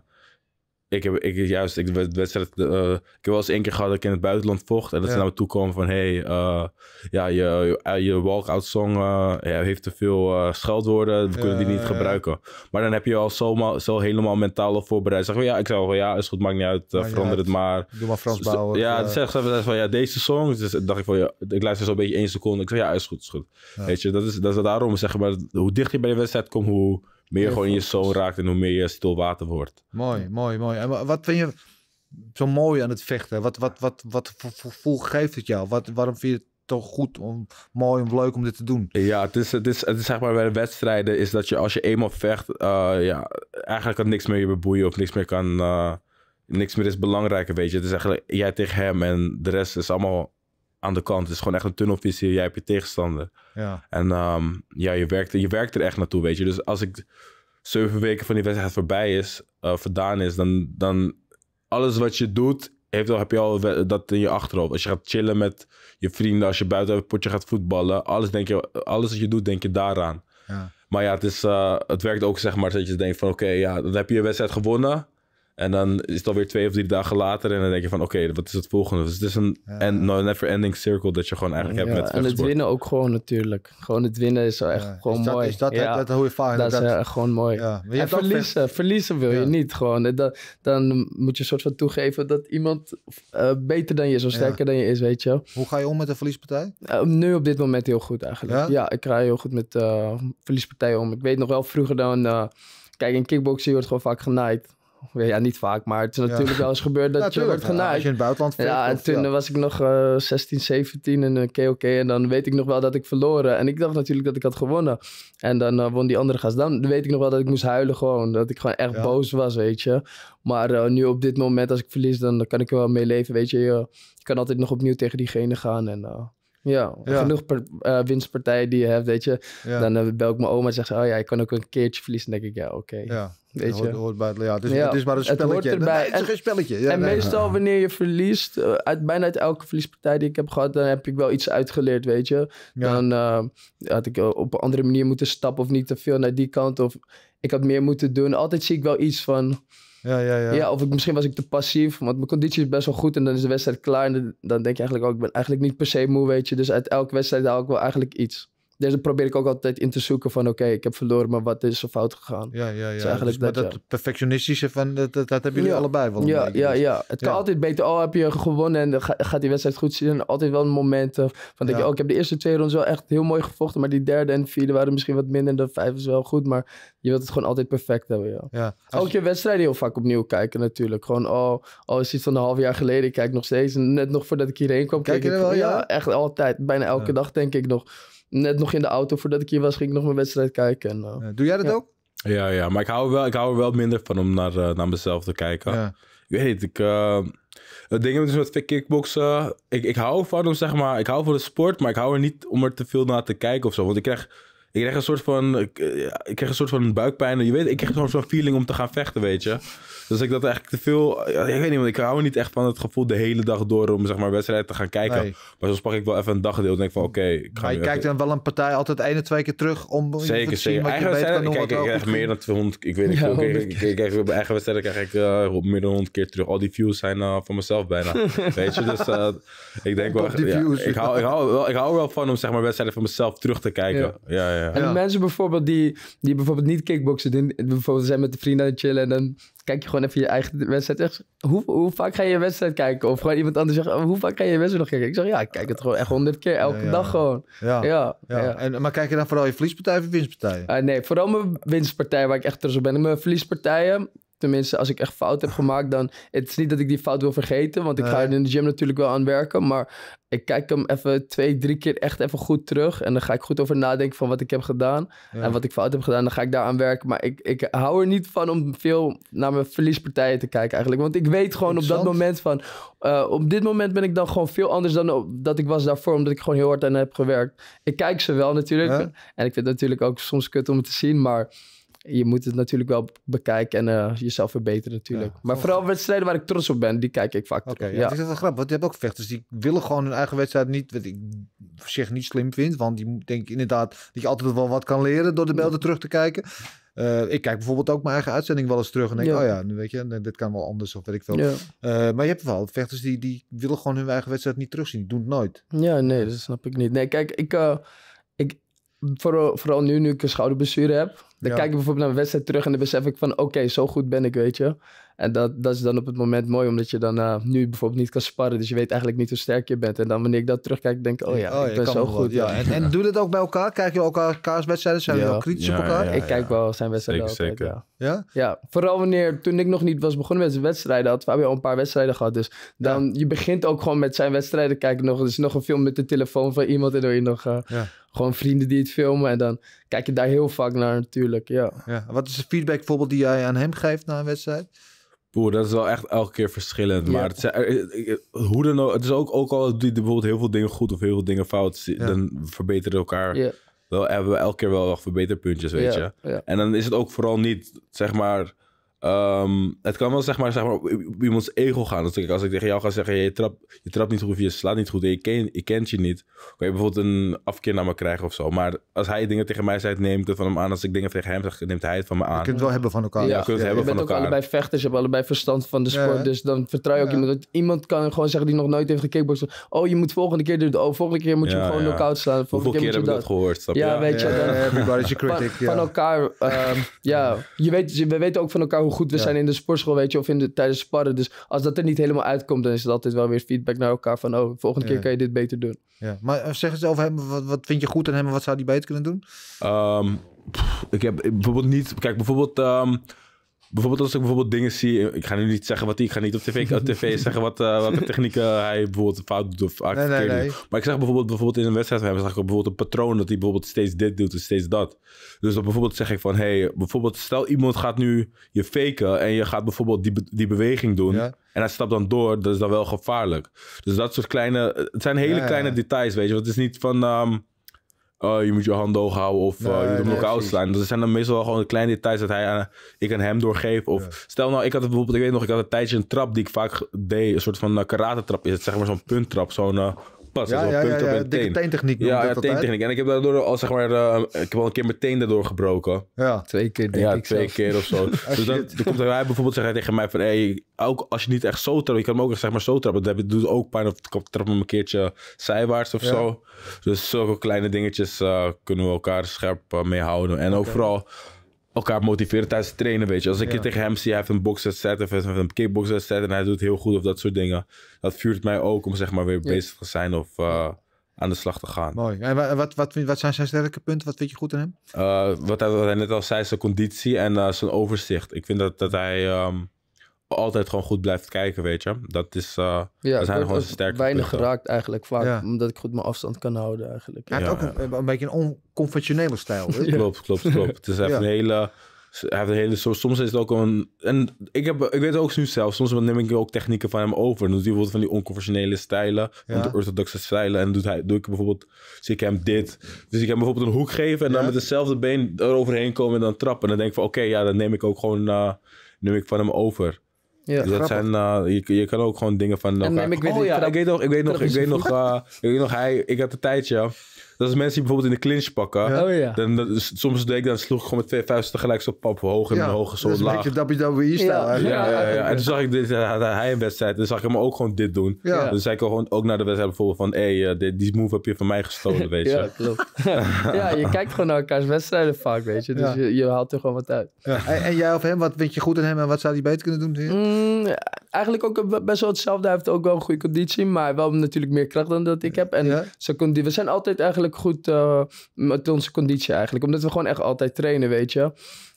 ik heb ik, juist, ik, wedstrijd, eh, ik heb wel eens één keer gehad dat ik in het buitenland vocht. En dat ze naar me toe komen van, hey, eh, ja, je, eh, je, walkout song heeft te veel scheldwoorden. We kunnen die niet gebruiken. Maar dan heb je al zo, zo helemaal mentaal voorbereiding. voorbereid. Zeg wel ja, ik zou van, ja, is goed, maakt niet uit. verander het maar. Doe maar Frans Ja, zeggen ze van, ja, deze song. Dus dacht ik van, ja, ik luister zo'n beetje één seconde. Ik zeg, ja, is goed, is goed. Weet je, dat is, dat is daarom, zeg maar, hoe dichter je bij de wedstrijd komt, hoe meer gewoon je zoon raakt en hoe meer je stil water wordt. Mooi, mooi, mooi. En wat vind je zo mooi aan het vechten? Wat, wat, wat, wat voor gevoel geeft het jou? Wat, waarom vind je het toch goed, om, mooi en leuk om dit te doen? Ja, het is, het is, het is zeg maar bij de wedstrijden is dat je als je eenmaal vecht, eh, ja, eigenlijk kan niks meer je beboeien of niks meer kan... Eh, niks meer is belangrijker, weet je. Het is eigenlijk jij tegen hem en de rest is allemaal aan de kant. Het is gewoon echt een tunnelvisie. Jij hebt je tegenstander. Ja. En ehm, ja, je werkt, je werkt er echt naartoe, weet je. Dus als ik zeven weken van die wedstrijd voorbij is, uh, is, dan, dan alles wat je doet, heeft al, heb je al dat in je achterhoofd. Als je gaat chillen met je vrienden, als je buiten een potje gaat voetballen, alles, denk je, alles wat je doet, denk je daaraan. Ja. Maar ja, het, is, eh, het werkt ook zeg maar dat je denkt van oké, ja, dan heb je je wedstrijd gewonnen. En dan is het alweer twee of drie dagen later en dan denk je van oké, wat is het volgende? Dus het is een ja. never ending circle dat je gewoon eigenlijk hebt met En het winnen ook gewoon natuurlijk. Gewoon het winnen is echt gewoon dat, mooi. Is dat, dat, dat, hoe je vaak... Dat, is eh, gewoon mooi. en verliezen, verliezen wil je niet gewoon. Dan, dan moet je een soort van toegeven dat iemand eh, beter dan je is of sterker dan je is, weet je Hoe ga je om met een verliespartij? Eh, nu op dit moment heel goed eigenlijk. Ja, ik ga heel goed met uh, verliespartijen om. Ik weet nog wel vroeger dan... Kijk, in kickboxen wordt gewoon vaak genaaid. Ja, niet vaak, maar het is natuurlijk wel eens gebeurd dat je wordt genaaid. als je in het buitenland Ja, en toen was ik nog uh, 16, 17 en oké, eh, oké. En dan weet ik nog wel dat ik verloren. En ik dacht natuurlijk dat ik had gewonnen. En dan eh, won die andere gast. Dan weet ik nog wel dat ik moest huilen gewoon. Dat ik gewoon echt boos was, weet je. Maar eh, nu op dit moment, als ik verlies, dan kan ik er wel mee leven, weet je. Je kan altijd nog opnieuw tegen diegene gaan en... Ja, ja, genoeg per, winstpartijen die je hebt, weet je. Dan bel ik mijn oma en zeg ze, oh ja, ik kan ook een keertje verliezen. Dan denk ik, ja, oké. Ja. Hoort, het, ja, het, is, het is maar een spelletje. erbij. het en meestal wanneer je verliest, eh, uit, bijna uit elke verliespartij die ik heb gehad, dan heb ik wel iets uitgeleerd, weet je. Dan eh, had ik eh, op een andere manier moeten stappen of niet te veel naar die kant. Of ik had meer moeten doen. Altijd zie ik wel iets van... Ja, ja, ja. ja, of ik, misschien was ik te passief, want mijn conditie is best wel goed en dan is de wedstrijd klaar. En dan denk je eigenlijk ook, ik ben eigenlijk niet per se moe, weet je. Dus uit elke wedstrijd haal ik wel eigenlijk iets. Dus dan probeer ik ook altijd in te zoeken van... oké, ik heb verloren, maar wat is er fout gegaan? Ja, ja, dus ja. Dus eigenlijk dat, perfectionistische van... dat, dat, hebben jullie allebei wel ja, ja, dus. ja. Het kan altijd beter. Oh, heb je gewonnen en gaat die wedstrijd goed zien. Altijd wel momenten van... Denk je, oh, ik heb de eerste twee rondes wel echt heel mooi gevochten... maar die derde en vierde waren misschien wat minder. De vijf is wel goed, maar je wilt het gewoon altijd perfect hebben, ja. Ook je wedstrijden heel vaak opnieuw kijken natuurlijk. Gewoon, oh, oh is iets van een half jaar geleden. Ik kijk nog steeds. Net nog voordat ik hierheen kwam. Kijk, ik, wel, ja? echt altijd. Bijna elke dag denk ik nog net nog in de auto voordat ik hier was, ging ik nog mijn wedstrijd kijken. En, eh, doe jij dat ook? Ja, ja, maar ik hou, er wel, ik hou er wel minder van om naar, eh, naar mezelf te kijken. Ja. Ik weet het, ik... Eh, het ding is met kickboksen, ik, ik hou van om zeg maar, ik hou van de sport, maar ik hou er niet om er te veel naar te kijken of zo. Want ik krijg ik kreeg een soort van, ik, eh, ik kreeg een soort van buikpijn. Je weet, ik kreeg gewoon zo'n feeling om te gaan vechten, weet je. Dus ik dat eigenlijk te veel, ik weet niet, want ik hou niet echt van het gevoel de hele dag door om zeg maar wedstrijden te gaan kijken. Maar soms pak ik wel even een dagdeel denk van oké. Okay, maar je kijkt dan wel een partij altijd één of twee keer terug om zeker, te zien wat eigen kan doen. Kijk, ik krijg meer dan 200, ik weet niet, ja, ik, ik, ik, bij eigen wedstrijden krijg ik uh, meer dan 100 keer terug. Al die views zijn uh, van mezelf bijna, weet je. Dus uh, ik denk wel, ik, hou, ik, hou wel, ik hou wel van om zeg maar wedstrijden van mezelf terug te kijken. ja. ja en mensen bijvoorbeeld die, die bijvoorbeeld niet kickboksen, die bijvoorbeeld zijn met de vrienden aan het chillen en dan kijk je gewoon even je eigen wedstrijd. hoe, hoe vaak ga je je wedstrijd kijken? Of gewoon iemand anders zegt, oh, hoe vaak ga je je wedstrijd nog kijken? Ik zeg, ja, ik kijk het gewoon echt honderd keer, elke dag gewoon. Ja, ja, En, maar kijk je dan vooral je verliespartij of winstpartijen? Eh, nee, vooral mijn winstpartijen waar ik echt trots op ben. Mijn verliespartijen, Tenminste, als ik echt fout heb gemaakt, dan... Het is niet dat ik die fout wil vergeten, want ik ga er in de gym natuurlijk wel aan werken. Maar ik kijk hem even twee, drie keer echt even goed terug. En dan ga ik goed over nadenken van wat ik heb gedaan. En wat ik fout heb gedaan, dan ga ik daar aan werken. Maar ik, ik hou er niet van om veel naar mijn verliespartijen te kijken eigenlijk. Want ik weet gewoon op dat moment van... Eh, op dit moment ben ik dan gewoon veel anders dan dat ik was daarvoor. Omdat ik gewoon heel hard aan heb gewerkt. Ik kijk ze wel natuurlijk. En ik vind het natuurlijk ook soms kut om het te zien, maar je moet het natuurlijk wel bekijken en eh, jezelf verbeteren natuurlijk. maar vooral wedstrijden waar ik trots op ben, die kijk ik vaak terug. Ja, ja. Het is een grap, want je hebt ook vechters die willen gewoon hun eigen wedstrijd niet, wat ik zeg zich niet slim vind, want die denk ik inderdaad dat je altijd wel wat kan leren door de beelden terug te kijken. Eh, ik kijk bijvoorbeeld ook mijn eigen uitzending wel eens terug en denk, ja. oh ja, weet je, dit kan wel anders of weet ik veel. Ja. Eh, maar je hebt wel vechters die, die willen gewoon hun eigen wedstrijd niet terugzien. Die doen het nooit. Ja, nee, dat snap ik niet. Nee, kijk, ik, ik vooral, vooral nu, nu ik een schouderblessure heb, dan kijk ik bijvoorbeeld naar een wedstrijd terug en dan besef ik van oké, zo goed ben ik, weet je. En dat, dat is dan op het moment mooi, omdat je dan eh, nu bijvoorbeeld niet kan sparren. Dus je weet eigenlijk niet hoe sterk je bent. En dan wanneer ik dat terugkijk, denk ik, oh ja, oh, ik ben zo goed. Ja. En, en doe dat ook bij elkaar? Kijk je elkaars wedstrijden? Zijn we wel kritisch op elkaar? ik kijk wel zijn wedstrijden zeker, altijd, ja. ja? vooral wanneer, toen ik nog niet was begonnen met zijn wedstrijden, had Fabio al een paar wedstrijden gehad. Dus dan, je begint ook gewoon met zijn wedstrijden kijken nog. Er nog een film met de telefoon van iemand en dan je nog... Eh, gewoon vrienden die het filmen. En dan kijk je daar heel vaak naar natuurlijk, ja. ja. Wat is de feedback bijvoorbeeld die jij aan hem geeft na een wedstrijd? Boer, dat is wel echt elke keer verschillend. Maar het, zijn, eh, eh, eh, hoe dan ook, het is ook, ook al doet bijvoorbeeld heel veel dingen goed of heel veel dingen fout, dan verbeteren elkaar. Wel hebben we elke keer wel wat verbeterpuntjes, weet je. En dan is het ook vooral niet, zeg maar Ehm, het kan wel zeg maar, zeg maar op iemands ego gaan. als ik tegen jou ga zeggen, je trapt je trap niet goed, je slaat niet goed, je, ken, je kent je niet. Kan je bijvoorbeeld een afkeer naar me krijgen of zo. Maar als hij dingen tegen mij zegt, neemt het van hem aan. Als ik dingen tegen hem zeg, neemt hij het van me aan. Je kunt het wel hebben van elkaar. Ja, ja. je kunt hebben van elkaar. bent ook allebei vechters, je hebt allebei verstand van de sport. dus dan vertrouw je ook iemand. Iemand kan gewoon zeggen die nog nooit heeft gekickboxen. Oh, je moet volgende keer doen. Oh, volgende keer moet je hem gewoon knock out slaan. Volgende Hoeveel keer, keer heb dat gehoord? Snap ja, weet je. Dan, van, elkaar. Ehm, ja, je weet, we weten ook van elkaar hoe goed we zijn in de sportschool, weet je, of in de, tijdens sparren. Dus als dat er niet helemaal uitkomt, dan is het altijd wel weer feedback naar elkaar van, oh, volgende keer kan je dit beter doen. Ja, maar eh, zeg eens over hem, wat, vind je goed aan hem en wat zou die beter kunnen doen? Ehm, ik heb bijvoorbeeld niet, kijk, bijvoorbeeld... Ehm, bijvoorbeeld als ik bijvoorbeeld dingen zie, ik ga nu niet zeggen wat die, ik ga niet op tv, op tv zeggen wat, uh, welke technieken hij bijvoorbeeld fout doet of nee, nee, nee. Maar ik zeg bijvoorbeeld, bijvoorbeeld in een wedstrijd, we hebben zag ik bijvoorbeeld een patroon dat hij bijvoorbeeld steeds dit doet en steeds dat. Dus dan bijvoorbeeld zeg ik van, hey, bijvoorbeeld stel iemand gaat nu je faken en je gaat bijvoorbeeld die, die beweging doen. En hij stapt dan door, dat is dan wel gevaarlijk. Dus dat soort kleine, het zijn hele kleine details, weet je. Want het is niet van... Ehm, oh, je moet je hand hoog houden of eh, nee, je moet hem nee, slaan. Dat zijn dan meestal gewoon de kleine details dat hij aan, eh, ik aan hem doorgeef. Of stel nou, ik had bijvoorbeeld, ik weet nog, ik had een tijdje een trap die ik vaak deed, een soort van uh, karate trap is het, zeg maar zo'n punttrap, zo'n passen. Ja, ja, ja, teentechniek Ja, ja teentechniek. En ik heb daardoor al zeg maar, eh, ik heb al een keer meteen daardoor gebroken. Ja, twee keer denk Ja, ik twee keer of zo. Ah, dus dan, komt hij bijvoorbeeld zeggen tegen mij van, hey, ook als je niet echt zo trapt, je kan hem ook zeg maar zo trappen. Dat doet ook pijn of trap hem een keertje zijwaarts of zo. Dus zulke kleine dingetjes eh, kunnen we elkaar scherp uh, mee houden. En overal ook vooral elkaar motiveren tijdens het trainen, weet je. Als ik je tegen hem zie, hij heeft een set of een set en hij doet heel goed of dat soort dingen. Dat vuurt mij ook om zeg maar weer bezig te zijn of eh, aan de slag te gaan. Mooi. En wat, wat, wat, zijn zijn sterke punten? Wat vind je goed aan hem? Eh, wat, hij, net al zei, zijn conditie en eh, zijn overzicht. Ik vind dat, dat hij... Ehm, altijd gewoon goed blijft kijken, weet je. Dat is, uh, ja, zijn gewoon sterke Weinig geraakt eigenlijk vaak, omdat ik goed mijn afstand kan houden eigenlijk. Hij ja, heeft ook een, beetje een onconventionele stijl. klopt, klopt, klopt. Het is echt een hele... Hij heeft een hele, soms is het ook een. En ik, heb, ik weet ook nu zelf, soms neem ik ook technieken van hem over. Dan doet hij bijvoorbeeld van die onconventionele stijlen, de orthodoxe stijlen. En doet hij, doe ik bijvoorbeeld, zie ik hem dit. Dus ik heb bijvoorbeeld een hoek geven en dan met dezelfde been eroverheen komen en dan trappen. En dan denk ik van oké, ja, dan neem ik ook gewoon, eh, neem ik van hem over. Ja, dus dat zijn, uh, je, je kan ook gewoon dingen van elkaar... En, en ik weet, oh, ja, ik weet nog, ik weet nog, ik weet nog, uh, ik weet nog, hij, ik had een tijdje dat is mensen die bijvoorbeeld in de clinch pakken. Oh, ja. Dan, soms deed ik dan sloeg gewoon met twee vuisten tegelijk zo pap hoog en ja, hoog zo dat laag. een beetje wwe ja. Ja, ja, En toen zag ik dit, eh, hij een wedstrijd. Dan zag ik hem ook gewoon dit doen. Ja. Dan zei ik gewoon ook naar de wedstrijd bijvoorbeeld van... Hé, hey, eh, die move heb je van mij gestolen, weet je. ja, klopt. ja, je kijkt gewoon naar elkaars wedstrijden vaak, weet je. Dus je, je, haalt er gewoon wat uit. En, en, jij of hem, wat vind je goed aan hem en wat zou hij beter kunnen doen? Mm, eigenlijk ook best wel hetzelfde. Hij heeft ook wel een goede conditie, maar wel natuurlijk meer kracht dan dat ik heb. En We zijn altijd eigenlijk goed eh, met onze conditie eigenlijk. Omdat we gewoon echt altijd trainen, weet je.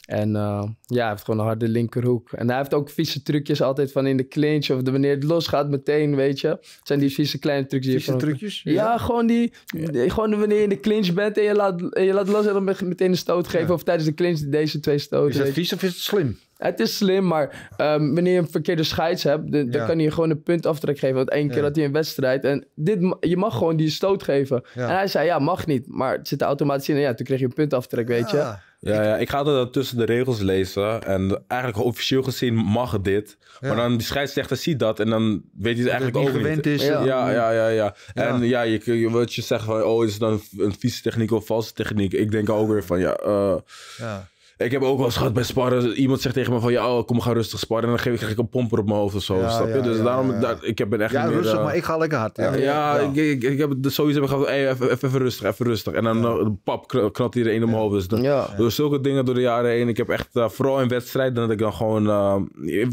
En eh, ja, hij heeft gewoon een harde linkerhoek. En hij heeft ook vieze trucjes altijd van in de clinch of de, wanneer het los gaat meteen, weet je. Het zijn die vieze kleine trucjes. Vieze trucjes? Ja, gewoon die, ja. gewoon wanneer je in de clinch bent en je laat, je laat los en dan meteen een stoot geven. Of tijdens de clinch deze twee stoten. Is het vies of is het slim? Het is slim, maar ehm, wanneer je een verkeerde scheids hebt, dan kan hij gewoon een punt aftrek geven. Want één keer had hij een wedstrijd en dit, je mag gewoon die stoot geven. En hij zei, ja, mag niet. Maar het zit er automatisch in. En ja, toen kreeg je een punt aftrek, weet je. Ah. Ja, ja, ik ga dat tussen de regels lezen. En eigenlijk officieel gezien mag dit. Maar dan die scheidsrechter ziet dat en dan weet hij het eigenlijk ook niet. gewend is. Ja, ja, ja, ja, En ja, je, je wilt je zeggen van, oh, is het dan een vieze techniek of valse techniek? Ik denk ook weer van, ja... Eh, ja. Ik heb ook wel eens gehad bij sparren. Iemand zegt tegen me van, ja, oh, kom, ga rustig sparren. En dan geef ik, krijg ik een pomper op mijn hoofd of zo, snap je? dus daarom, daar, ik heb ben echt Ja, meer, rustig, eh, maar ik ga lekker hard. Ja, Ik, ik, heb dus sowieso heb ik even, even, rustig, even rustig. En dan uh, pap, knalt iedereen in mijn hoofd. Dus dan, door zulke dingen door de jaren heen. Ik heb echt, eh, vooral in wedstrijden, dat ik dan gewoon...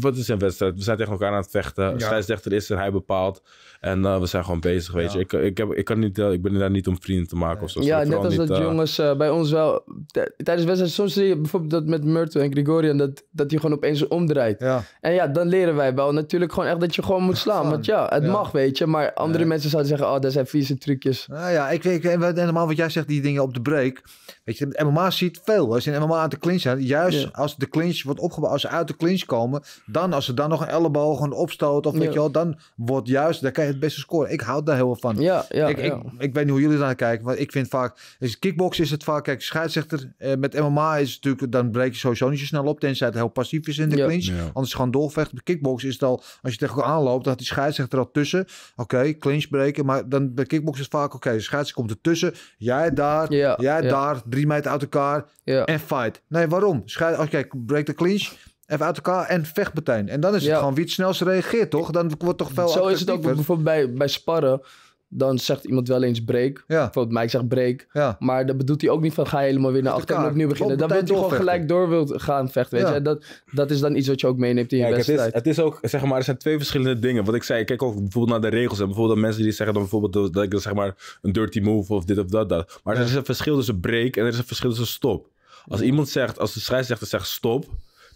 wat is een wedstrijd? We zijn tegen elkaar aan het vechten. Scheidsrechter is er, hij bepaalt. En we zijn gewoon bezig, weet je. Ik, ik, heb, ik, kan niet, ik ben daar niet om vrienden te maken of zo. Ja, net als dat jongens bij ons wel... Tijdens wedstrijden, soms zie je dat met Myrtle en Gregorian, dat, dat hij gewoon opeens omdraait. Ja. En ja, dan leren wij wel natuurlijk gewoon echt dat je gewoon moet slaan. Want ja, het mag, weet je. Maar andere mensen zouden zeggen, oh, dat zijn vieze trucjes. Nou ja, ik weet helemaal wat jij zegt, die dingen op de break. Weet je, MMA ziet veel. Als je MMA aan de clinch zijn, juist als de clinch wordt opgebouwd, als ze uit de clinch komen, dan als ze dan nog een elleboog, een opstoot of weet je wel, dan wordt juist, daar kan je het beste scoren. Ik houd daar heel veel van. Ja, ja, ik, ik, ik, weet niet hoe jullie daar kijken, maar ik vind vaak, dus kickbox is het vaak, kijk, scheidsrechter eh, met MMA is natuurlijk dan breek je sowieso niet zo snel op. Tenzij het heel passief is in de clinch. Anders gaan doorvechten. De kickbox is het al, als je tegen elkaar aanloopt, dan had die scheidsrechter al tussen. Oké, clinch breken. Maar dan bij kickbox is vaak, oké, okay, de scheidsrechter komt ertussen. Jij daar, ja. jij daar, drie meter uit elkaar. En fight. Nee, waarom? Scheid, oké, okay, breek de clinch. Even uit elkaar en vecht meteen. En dan is het gewoon wie het snelst reageert, toch? Dan wordt toch veel Zo is het ook bijvoorbeeld bij, bij sparren dan zegt iemand wel eens break. Ja. Bijvoorbeeld Mike zegt break. Maar dat bedoelt hij ook niet van ga je helemaal weer naar achteren en opnieuw beginnen. Dan wil hij gewoon gelijk door wilt gaan vechten. Weet je? dat, dat is dan iets wat je ook meeneemt in je wedstrijd. Het is, het is, ook, zeg maar, er zijn twee verschillende dingen. Wat ik zei, ik kijk ook bijvoorbeeld naar de regels. En bijvoorbeeld mensen die zeggen dan bijvoorbeeld dat ik zeg maar een dirty move of dit of dat. dat. Maar er is een verschil tussen break en er is een verschil tussen stop. Als iemand zegt, als de scheidsrechter zegt stop,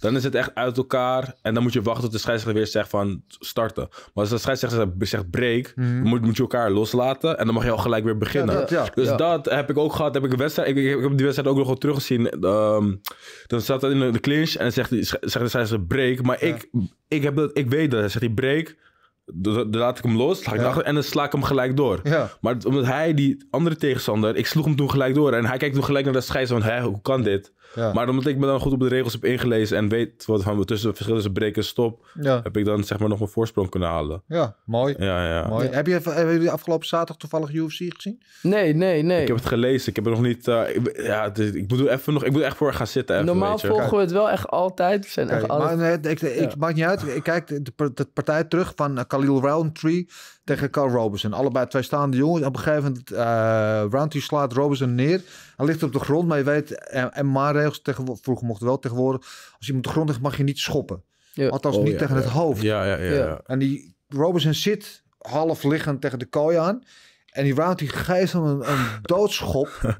dan is het echt uit elkaar. En dan moet je wachten tot de scheidsrechter weer zegt van starten. Maar als de scheidsrechter zegt break, mm moet, moet, je elkaar loslaten. En dan mag je al gelijk weer beginnen. dus dat heb ik ook gehad. Heb ik, een wedstrijd, ik, ik, heb die wedstrijd ook nog wel teruggezien. Ehm, dan staat hij in de clinch en zegt, zegt de scheidsrechter break. Maar ik, ik, heb dat, ik weet dat. Zegt die break. Dan laat ik hem los, ik en dan sla ik hem gelijk door. Maar omdat hij, die andere tegenstander, ik sloeg hem toen gelijk door. En hij kijkt toen gelijk naar de scheidsrechter. van, hoe kan dit? Ja. Maar omdat ik me dan goed op de regels heb ingelezen en weet wat van tussen verschillende breken stop, heb ik dan zeg maar nog mijn voorsprong kunnen halen. Ja, mooi. Ja, ja. mooi. Heb je, hebben jullie afgelopen zaterdag toevallig UFC gezien? Nee, nee, nee. Ik heb het gelezen. Ik heb er nog niet. Eh, ik, ja, ik bedoel even nog. Ik moet echt voor gaan zitten. Even, Normaal volgen we het wel echt altijd. zijn echt altijd... ik, ik, maakt niet uit. Ik kijk de, de partij terug van Khalil Roundtree tegen Carl Robinson. Allebei twee staande jongens. Op een gegeven moment, uh, slaat Robinson neer. Hij ligt op de grond, maar je weet, en, eh, regels tegen vroeger mochten wel tegenwoordig. Als iemand op de grond ligt, mag je niet schoppen. Althans, oh, niet tegen het hoofd. Ja, ja, ja, En die Robinson zit half liggend tegen de kooi aan. En die round die geeft hem een, een doodschop,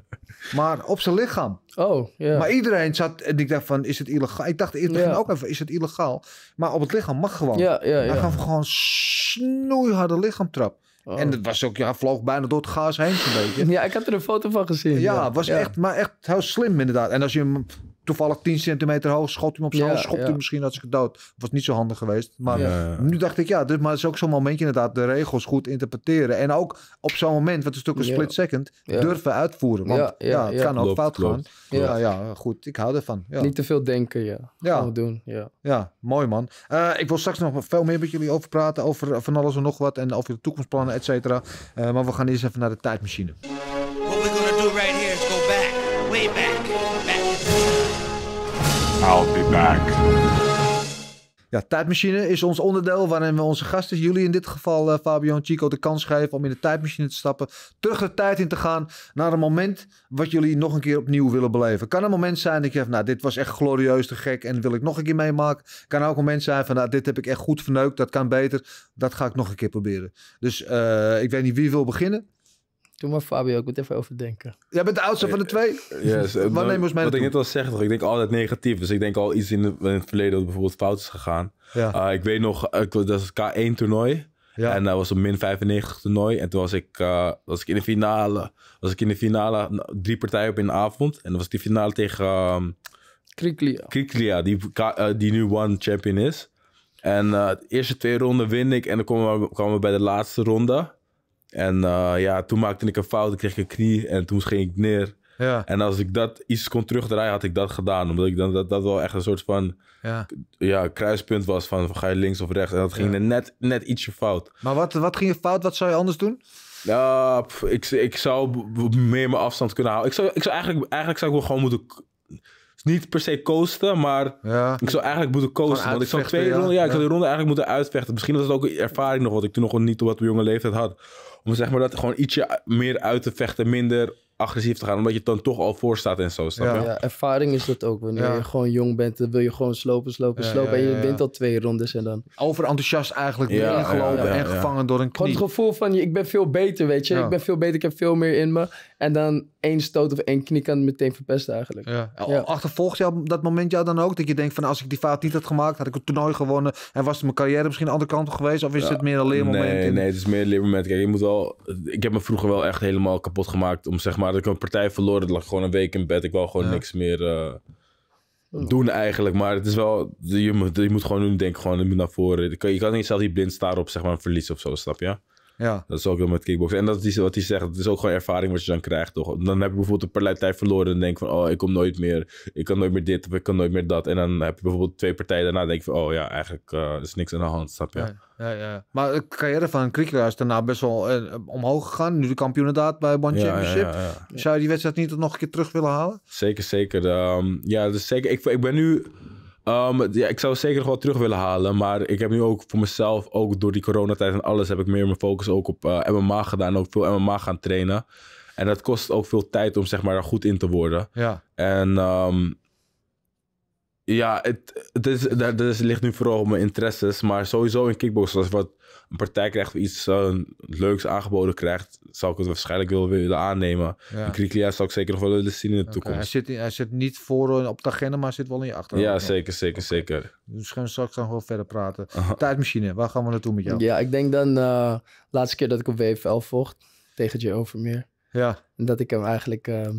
maar op zijn lichaam. Oh, ja. Maar iedereen zat, en ik dacht van, is het illegaal? Ik dacht eerst yeah. ook even, is het illegaal? Maar op het lichaam mag gewoon. Ja, ja, ja. Hij gaf gewoon snoeiharde lichaamtrap. Oh. En dat was ook, ja, vloog bijna door het gaas heen een beetje. Ja, ik heb er een foto van gezien. Ja, ja. was echt, maar echt heel slim inderdaad. En als je hem toevallig 10 centimeter hoog, schot hem op zijn ja, hoofd, misschien als ik het dood. Was niet zo handig geweest. Maar nu dacht ik, ja, dit maar is ook zo'n momentje inderdaad de regels goed interpreteren. En ook op zo'n moment, wat is natuurlijk een split second, durven uitvoeren. Want ja, het kan ook fout gaan. Ja. ja, goed, ik hou ervan. Niet te veel denken, ja. Ja. doen, ja. Ja, mooi man. Eh, ik wil straks nog veel meer met jullie over praten, over van alles en nog wat. En over de toekomstplannen, et cetera. Eh, maar we gaan eerst even naar de tijdmachine. I'll be back. Ja, tijdmachine is ons onderdeel waarin we onze gasten, jullie in dit geval eh, Fabio en Chico, de kans geven om in de tijdmachine te stappen, terug de tijd in te gaan naar een moment wat jullie nog een keer opnieuw willen beleven. Kan een moment zijn dat je zegt, nou dit was echt glorieus te gek en wil ik nog een keer meemaken. Kan ook een moment zijn van, nou dit heb ik echt goed verneukt, dat kan beter, dat ga ik nog een keer proberen. Dus eh, ik weet niet wie wil beginnen. Toen maar Fabio, ik moet even overdenken. Jij bent de oudste van de eh, twee? Wat ik net al zeg, ik denk altijd negatief. Dus ik denk al iets in, het verleden dat bijvoorbeeld fout is gegaan. Ja. Ah, ik weet nog, eh, dat was K1 toernooi. Ja. En dat was een min 95 toernooi. En toen was ik, eh, was ik in de finale. Was ik in de finale nou, drie partijen op in de avond. En dan was die finale tegen... Um, Kriklia. Kriklia, die, die nu one champion is. En de eerste twee ronden win ik. En dan we, kwamen we bij de laatste ronde. En eh, ja, toen maakte ik een fout, kreeg ik een knie en toen ging ik neer. Ja. En als ik dat iets kon terugdraaien, had ik dat gedaan. Omdat ik dan, dat, dat wel echt een soort van ja. kruispunt was van ga je links of rechts. En dat ging net, net ietsje fout. Maar wat, wat ging je fout? Wat zou je anders doen? Ja, ik, ik zou meer mijn afstand kunnen houden. Ik zou, ik zou eigenlijk, eigenlijk zou ik wel gewoon moeten niet per se coasten, maar ja. ik zou eigenlijk moeten coasten. Want ik zou twee ja. ja, ik zou die ronde eigenlijk moeten uitvechten. Misschien was het ook een ervaring nog wat ik toen nog niet op wat jonge leeftijd had. Om zeg maar dat gewoon ietsje meer uit te vechten, minder agressief te gaan, omdat je dan toch al voor staat en zo. ja. ja. ervaring is dat ook. Wanneer je gewoon jong bent, dan wil je gewoon slopen, slopen, slopen. En je wint al twee rondes en dan... Overenthousiast eigenlijk, Ja. ingelopen en gevangen door een knie. Gewoon het gevoel van, ik ben veel beter, weet je. Ik ben veel beter, ik heb veel meer in me. En dan één stoot of één knie kan meteen verpesten eigenlijk. Ja. Achtervolgt jou dat moment jou dan ook? Dat je denkt van, als ik die fout niet had gemaakt, had ik het toernooi gewonnen. En was mijn carrière misschien de andere kant op geweest? Of is het meer een leermoment? Nee, nee, het is meer een leermoment. Kijk, je moet wel... Ik heb me vroeger wel echt helemaal kapot gemaakt om, zeg maar dat ik een partij verloren. Dat lag gewoon een week in bed. Ik wou gewoon niks meer eh, oh. doen eigenlijk. Maar het is wel, je moet, je moet gewoon nu denken, gewoon, naar voren. Je kan, je kan niet zelf die blind staren op zeg maar, een verlies of zo, snap je? Ja. Dat is ook wel met kickboxen En dat is wat hij zegt. Het is ook gewoon ervaring wat je dan krijgt, toch? Dan heb je bijvoorbeeld een partij verloren en denk van... Oh, ik kom nooit meer... Ik kan nooit meer dit of ik kan nooit meer dat. En dan heb je bijvoorbeeld twee partijen daarna denk je van... Oh ja, eigenlijk eh, is niks aan de hand, snap Ja, ja, ja. Maar de carrière van Krikler is daarna best wel eh, omhoog gegaan. Nu de inderdaad bij One Championship. Zou je die wedstrijd niet nog een keer terug willen halen? Zeker, zeker. Um, ja, dus zeker. Ik, ik ben nu Ehm, ja, ik zou zeker nog wel terug willen halen. Maar ik heb nu ook voor mezelf, ook door die coronatijd en alles, heb ik meer mijn focus ook op eh, MMA gedaan. Ook veel MMA gaan trainen. En dat kost ook veel tijd om zeg maar, daar goed in te worden. Ja. En ehm, ja, het, het, is, daar ligt nu vooral op mijn interesses. Maar sowieso in kickboxen, wat een partij krijgt iets uh, leuks aangeboden krijgt, zou ik het waarschijnlijk wel willen aannemen. Ja. En Kriklia zou ik zeker nog wel willen zien in de toekomst. Hij zit, niet voor eh, op de agenda, maar zit wel in je achterhoofd. Ja, zeker, zeker, zeker. Dus gaan we straks dan wel verder praten. Tijdmachine, waar gaan we naartoe met jou? Ja, ik denk dan uh, laatste keer dat ik op WFL vocht tegen Joe Overmeer. Ja. En dat ik hem eigenlijk ehm,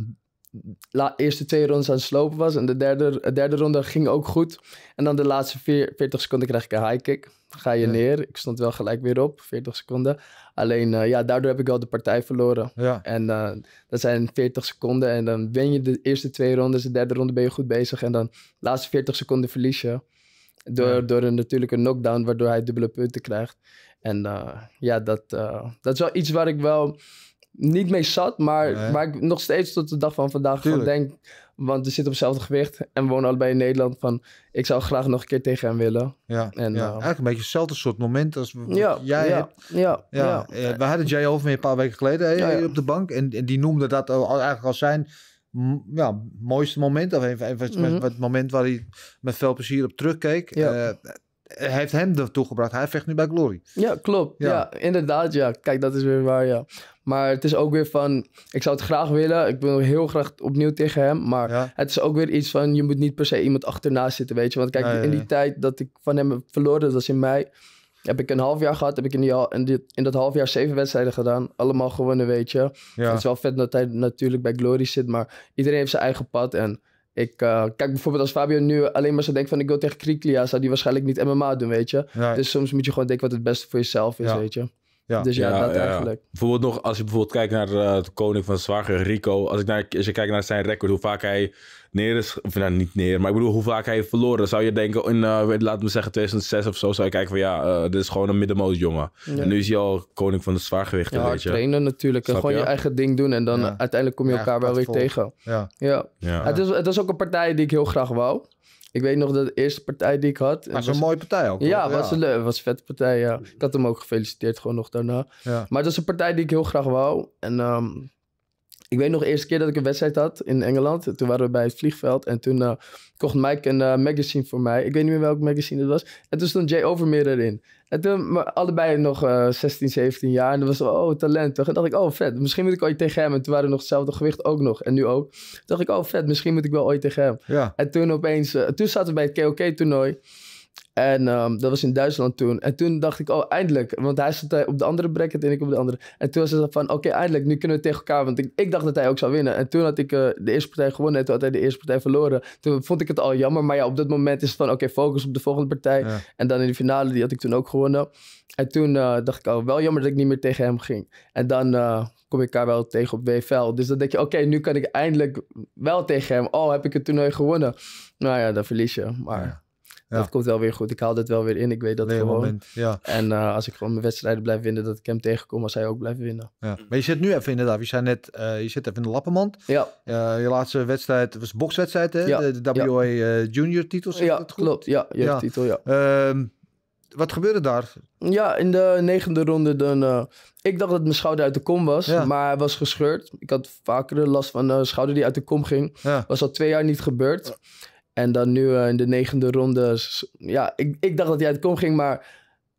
la eerste twee rondes aan het slopen was. En de derde, derde ronde ging ook goed. En dan de laatste 40 seconden krijg ik een high kick. Ga je neer. Ik stond wel gelijk weer op, 40 seconden. Alleen, eh, ja, daardoor heb ik al de partij verloren. En eh, dat zijn 40 seconden. En dan win je de eerste twee rondes. De derde ronde ben je goed bezig. En dan de laatste 40 seconden verlies je. Door, ja. door een natuurlijke knockdown, waardoor hij dubbele punten krijgt. En eh, ja, dat, dat is wel iets waar ik wel niet mee zat, maar waar ik nog steeds tot de dag van vandaag van denk. Want we zitten op hetzelfde gewicht en we wonen allebei in Nederland. Van, ik zou graag nog een keer tegen hem willen. Ja, en, eh, eigenlijk een beetje hetzelfde soort moment als jij ja, hebt. Ja, ja, ja. Eh, we hadden Jay over een paar weken geleden eh, op de bank. En, en, die noemde dat eigenlijk als zijn ja, mooiste moment. Of even, even mhm. het moment waar hij met veel plezier op terugkeek. Ja. heeft hem ertoe gebracht. Hij vecht nu bij Glory. Ja, klopt. ja. inderdaad. Ja, kijk, dat is weer waar. Ja. Maar het is ook weer van, ik zou het graag willen. Ik wil heel graag opnieuw tegen hem. Maar het is ook weer iets van, je moet niet per se iemand achterna zitten, weet je. Want kijk, in die tijd dat ik van hem heb verloren, dat was in mei. Heb ik een half jaar gehad, heb ik in, die, in, dat half jaar zeven wedstrijden gedaan. Allemaal gewonnen, weet je. Het is wel vet dat hij natuurlijk bij Glory zit, maar iedereen heeft zijn eigen pad. En ik, eh, kijk, bijvoorbeeld als Fabio nu alleen maar zo denken van ik wil tegen Kriklia, zou die waarschijnlijk niet MMA doen, weet je. Dus soms moet je gewoon denken wat het beste voor jezelf is, weet je. Ja. Dus ja, dat eigenlijk. Bijvoorbeeld nog, als je bijvoorbeeld kijkt naar uh, de koning van Zwager, Rico. Als, ik naar, als je kijkt naar zijn record, hoe vaak hij neer is... Of nou, niet neer, maar ik bedoel, hoe vaak hij heeft verloren. Zou je denken, in, uh, laat zeggen 2006 of zo, zou je kijken van ja, eh, dit is gewoon een middenmoot jongen. En nu is hij al koning van de zwaargewichten, ja, weet je. trainen natuurlijk. En gewoon je? eigen ding doen. En dan uiteindelijk kom je elkaar wel weer tegen. Ja. Ja. Het, is, het is ook een partij die ik heel graag wou. Ik weet nog dat de eerste partij die ik had. Maar een mooie partij ook. Ja, was een was een vette partij. Ja. Ik had hem ook gefeliciteerd, gewoon nog daarna. Maar het was een partij die ik heel graag wou. En ehm, ik weet nog de eerste keer dat ik een wedstrijd had in Engeland. Toen waren we bij het vliegveld en toen eh, kocht Mike een eh, magazine voor mij. Ik weet niet meer welk magazine het was. En toen stond Jay Overmeer erin. En toen, maar allebei nog 16, eh, 17 jaar. En dat was oh, talent toch? En dacht ik, oh vet, misschien moet ik ooit tegen hem. En toen waren we nog hetzelfde gewicht ook nog. En nu ook. Toen dacht ik, oh vet, misschien moet ik wel ooit tegen hem. Ja. En toen opeens, toen zaten we bij het KOK-toernooi. En ehm, dat was in Duitsland toen. En toen dacht ik, oh, eindelijk. Want hij zat eh, op de andere bracket en ik op de andere. En toen was het van, oké, eindelijk, nu kunnen we tegen elkaar. Want ik, ik, dacht dat hij ook zou winnen. En toen had ik eh, de eerste partij gewonnen en toen had hij de eerste partij verloren. Toen vond ik het al jammer. Maar ja, op dat moment is het van, oké, focus op de volgende partij. En dan in de finale, die had ik toen ook gewonnen. En toen eh, dacht ik, oh, wel jammer dat ik niet meer tegen hem ging. En dan kom ik daar wel tegen op WFL. Dus dan denk je, oké, nu kan ik eindelijk wel tegen hem. Oh, heb ik het toernooi gewonnen? Nou ja, dan verlies je. Maar... Dat komt wel weer goed. Ik haal dat wel weer in. Ik weet dat gewoon. ja. En eh, als ik gewoon mijn wedstrijden blijf winnen, dat ik hem tegenkom als hij ook blijft winnen. Ja. Maar je zit nu even inderdaad. Je zei net, eh, je zit even in de lappenmand. Ja. Eh, je laatste wedstrijd was bokswedstrijd, hè? Ja. De, de WA junior titel, ja, Klopt, ja, Je titel, ja. Ehm, wat gebeurde daar? Ja, in de negende ronde dan... ik dacht dat mijn schouder uit de kom was, maar hij was gescheurd. Ik had vaker last van een schouder die uit de kom ging. Was al twee jaar niet gebeurd. En dan nu eh, in de negende ronde. Ja, ik, ik dacht dat hij uit kom ging, maar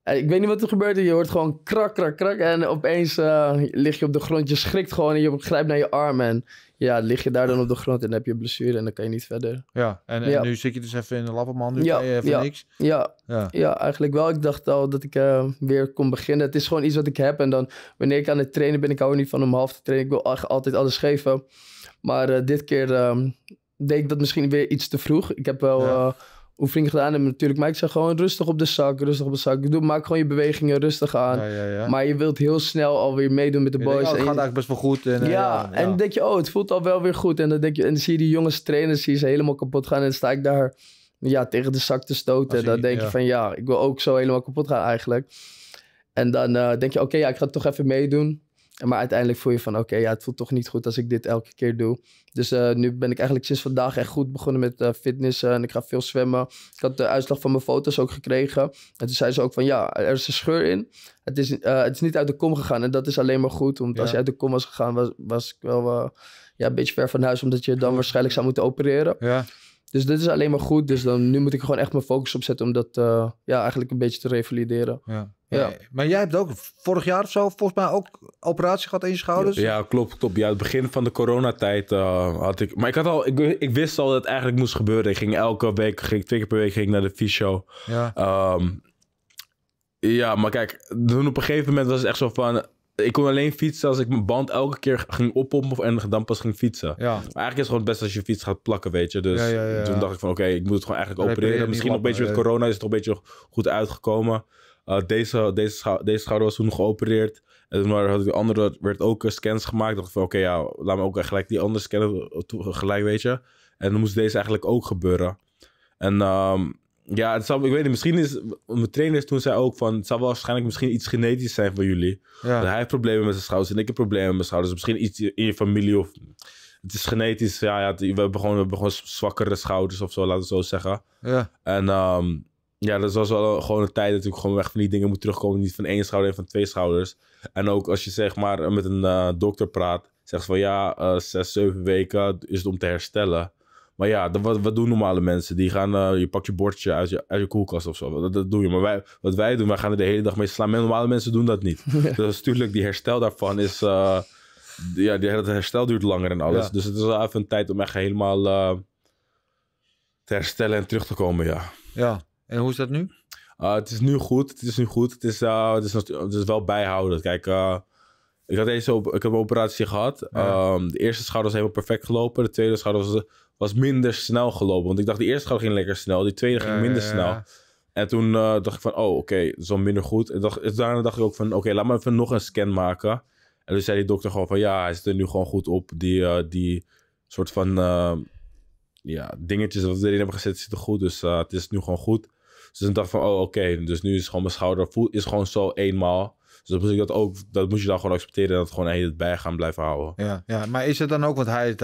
eh, ik weet niet wat er gebeurde. Je hoort gewoon krak, krak, krak. En opeens eh, lig je op de grond. Je schrikt gewoon en je grijpt naar je arm. En ja, lig je daar dan op de grond en heb je blessure en dan kan je niet verder. Ja, en, nu zit je dus even in de lappenman. Nu ja, kan je ja, niks. Ja, ja, ja. eigenlijk wel. Ik dacht al dat ik weer kon beginnen. Het is gewoon iets wat ik heb. En dan wanneer ik aan het trainen ben, ik hou niet van om half te trainen. Ik wil altijd alles geven. Maar dit keer ehm, ik denk dat misschien weer iets te vroeg. Ik heb wel ja. Eh, oefeningen gedaan en natuurlijk, maar ik zeg gewoon rustig op de zak, rustig op de zak. doe, maak gewoon je bewegingen rustig aan. maar je wilt heel snel alweer meedoen met de boys. Ja, oh, het gaat eigenlijk best wel goed. En, eh, ja, en dan denk je, oh, het voelt al wel weer goed. En dan, denk je, en dan zie je die jongens trainers zie je ze helemaal kapot gaan en dan sta ik daar ja, tegen de zak te stoten. en dan denk je van, ja, ik wil ook zo helemaal kapot gaan eigenlijk. En dan eh, denk je, oké, ja, ik ga toch even meedoen. Maar uiteindelijk voel je van, oké, ja, het voelt toch niet goed als ik dit elke keer doe. Dus eh, nu ben ik eigenlijk sinds vandaag echt goed begonnen met eh, fitness eh, en ik ga veel zwemmen. Ik had de uitslag van mijn foto's ook gekregen. En toen zei ze ook van, ja, er is een scheur in. Het is, het is niet uit de kom gegaan en dat is alleen maar goed. Want als je uit de kom was gegaan, was, was ik wel ja, een beetje ver van huis. Omdat je dan waarschijnlijk zou moeten opereren. Ja. Dus dit is alleen maar goed. Dus dan, nu moet ik gewoon echt mijn focus opzetten om dat eh, ja, eigenlijk een beetje te revalideren. Ja. ja. Maar jij hebt ook vorig jaar of zo volgens mij ook operatie gehad in je schouders. Ja, klopt. klopt. Ja, het begin van de coronatijd uh, had ik... Maar ik, had al, ik, wist al dat het eigenlijk moest gebeuren. Ik ging elke week, ging, twee keer per week naar de fysio. Ja. Ehm, ja, maar kijk, toen op een gegeven moment was het echt zo van ik kon alleen fietsen als ik mijn band elke keer ging oppompen en dan pas ging fietsen. Ja. Maar eigenlijk is het gewoon best als je fiets gaat plakken, weet je. Dus toen dacht ik van oké, ik moet het gewoon eigenlijk opereren. Misschien nog een beetje eh, met corona is het toch een beetje goed uitgekomen. Eh, deze, deze, deze schouder was toen geopereerd. En toen had de andere werd ook eh, scans gemaakt. Dacht ik van oké, ja, laat me ook gelijk die andere scannen gelijk, weet je. En dan moest deze eigenlijk ook gebeuren. En ehm, ja, ik weet niet, misschien is... Mijn trainer toen zei ook van... Het zal wel waarschijnlijk misschien iets genetisch zijn voor jullie. hij heeft problemen met zijn schouders en ik heb problemen met mijn schouders. Dus misschien iets in je familie of... Het is genetisch, ja, ja we, hebben gewoon, we hebben gewoon zwakkere schouders of zo, laten we zo zeggen. Ja. En ehm, ja, dat was wel gewoon een tijd dat ik gewoon weg van die dingen moet terugkomen. Niet van één schouder en van twee schouders. En ook als je zeg maar met een eh, dokter praat, zegt ze van ja, uh, zes, zeven weken is het om te herstellen. Maar ja, dat, wat, wat doen normale mensen? Die gaan, eh, je pakt je bordje uit je, uit je koelkast of zo. Dat, dat, doe je. Maar wij, wat wij doen, wij gaan er de hele dag mee slaan. Normale mensen doen dat niet. Dus natuurlijk, die herstel daarvan is... Eh, ja, die, het herstel duurt langer en alles. Dus het is wel even een tijd om echt helemaal eh, te herstellen en terug te komen, ja. Ja, en hoe is dat nu? Ah, het is nu goed, het is nu goed. Het is, het is, het is wel bijhouden. Kijk... Ik, had deze ik heb een operatie gehad. Ehm, de eerste schouder is helemaal perfect gelopen. De tweede schouder was was minder snel gelopen. Want ik dacht, die eerste gal ging lekker snel, die tweede ging minder snel. En toen eh, dacht ik van, oh, oké, zo dat is minder goed. En dacht, daarna dacht ik ook van, oké, laat me even nog een scan maken. En toen zei die dokter gewoon van, ja, hij zit er nu gewoon goed op. Die, eh, die soort van, eh, ja, dingetjes wat we erin hebben gezet zitten goed. Dus het is nu gewoon goed. Dus toen dacht ik van, oh, oké, dus nu is gewoon mijn schouder, voel, is gewoon zo eenmaal. Dus dat, dat, ook, dat moet je dan gewoon accepteren dat het gewoon heel het bij gaan blijven houden. Ja, ja, maar is het dan ook, want hij is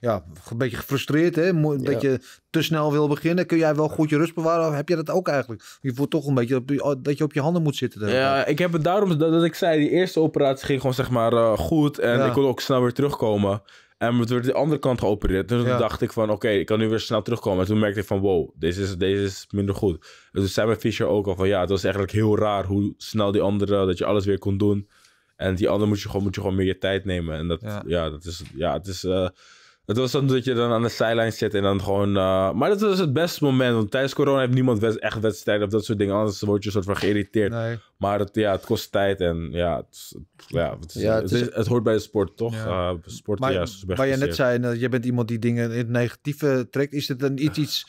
ja, een beetje gefrustreerd, hè? dat ja. je te snel wil beginnen. Kun jij wel goed je rust bewaren? Of heb je dat ook eigenlijk? Je voelt toch een beetje oh, dat je op je handen moet zitten. Ja, ik heb het daarom dat, ik zei, die eerste operatie ging gewoon zeg maar eh, goed en ik kon ook snel weer terugkomen. En toen werd de andere kant geopereerd. Dus toen dacht ik van, oké, ik kan nu weer snel terugkomen. En toen merkte ik van, wow, deze is, deze is minder goed. En toen zei mijn Fischer ook al van, ja, het was eigenlijk heel raar hoe snel die andere, dat je alles weer kon doen. En die andere moet je gewoon, moet je gewoon meer je tijd nemen. En dat, ja, dat is, ja, het is... Eh, het was dan dat je dan aan de sideline zit en dan gewoon... Eh, maar dat was het beste moment, want tijdens corona heeft niemand echt wedstrijden of dat soort dingen. Anders word je een soort van geïrriteerd. Maar het, ja, het kost tijd en ja, het, ja, het, is, het, hoort bij de sport, toch? Ja. Uh, sport, maar, ja, waar je net zei, eh, je bent iemand die dingen in het negatieve trekt. Is het dan iets, iets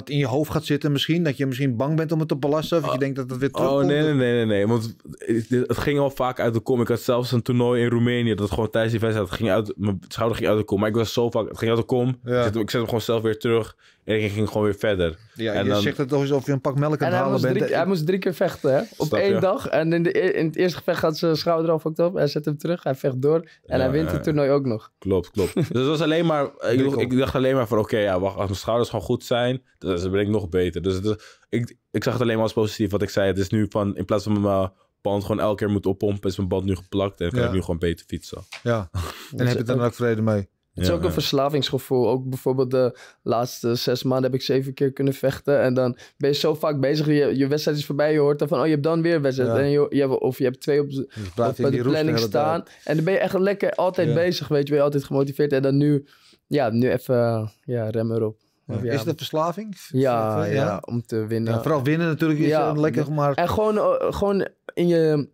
wat in je hoofd gaat zitten misschien. Dat je misschien bang bent om het te belasten. Of je ah. denkt dat het weer terugkomt. Oh nee, nee, nee, nee, nee. Want het, ging al vaak uit de kom. Ik had zelfs een toernooi in Roemenië. Dat gewoon tijdens die wedstrijd ging uit. Mijn schouder ging uit de kom. Maar ik was zo vaak. Het ging uit de kom. ik zet hem gewoon zelf weer terug ik ging gewoon weer verder. en je dan... zegt het alsof je een pak melk aan halen bent. hij moest drie keer vechten, hè? Op één dag. En in, de, e- in, het eerste gevecht gaat zijn schouder al fucked op. Hij zet hem terug, hij vecht door. En hij wint het toernooi ook nog. Klopt, klopt. dus het was alleen maar... Ik, dacht, alleen maar van, oké, ja, wacht, als mijn schouders gewoon goed zijn... dan ben ik nog beter. Dus, ik, ik zag het alleen maar als positief wat ik zei. Het is nu van, in plaats van mijn band gewoon elke keer moet oppompen... is mijn band nu geplakt en kan ik nu gewoon beter fietsen. Ja, en heb je er dan dus ook vrede mee? Het is ook een verslavingsgevoel. Ook bijvoorbeeld de laatste zes maanden heb ik zeven keer kunnen vechten. En dan ben je zo vaak bezig. Je, je wedstrijd is voorbij. Je hoort dan van, oh, je hebt dan weer een wedstrijd. En je, je hebt, of je hebt twee op, dus de planning staan. En dan ben je echt lekker altijd bezig. Weet je, ben je altijd gemotiveerd. En dan nu, ja, nu even ja, rem erop. Is dat verslaving? Eh, ja, ja, om te winnen. vooral winnen natuurlijk is lekker, maar... En gewoon, eh, gewoon in je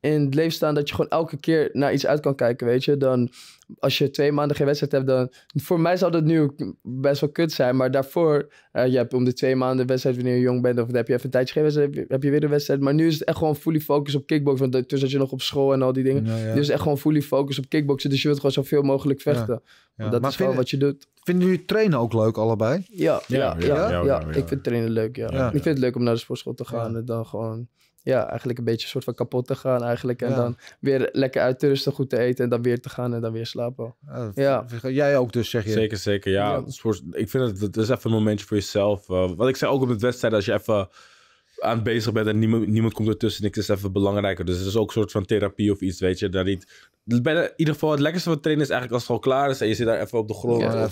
in het leven staan dat je gewoon elke keer naar iets uit kan kijken, weet je. Dan, als je twee maanden geen wedstrijd hebt, dan... Voor mij zou dat nu best wel kut zijn, maar daarvoor... Eh, je hebt om de twee maanden wedstrijd wanneer je jong bent, of dan heb je even een tijdje geen wedstrijd, heb je, weer een wedstrijd. Maar nu is het echt gewoon fully focus op kickboksen, want toen zat je nog op school en al die dingen. Dus echt gewoon fully focus op kickboksen, dus je wilt gewoon zoveel mogelijk vechten. dat is gewoon wat je doet. Vinden jullie trainen ook leuk allebei? Ja, ja, ja, ik vind trainen leuk, ja. Ik vind het leuk om naar de sportschool te gaan en dan gewoon ja, eigenlijk een beetje een soort van kapot te gaan eigenlijk. En dan weer lekker uit te rusten, goed te eten en dan weer te gaan en dan weer slapen. Ja. Jij ook dus, zeg je? Zeker, zeker. Ja, ik vind het, is even een momentje voor jezelf. Eh. wat ik zei ook op het wedstrijd, als je even aan bezig bent en niemand, niemand komt ertussen. Niks is even belangrijker. Dus het is ook een soort van therapie of iets, weet je. Daar niet, in ieder geval het lekkerste van trainen is eigenlijk als het al klaar is en je zit daar even op de grond. Ja,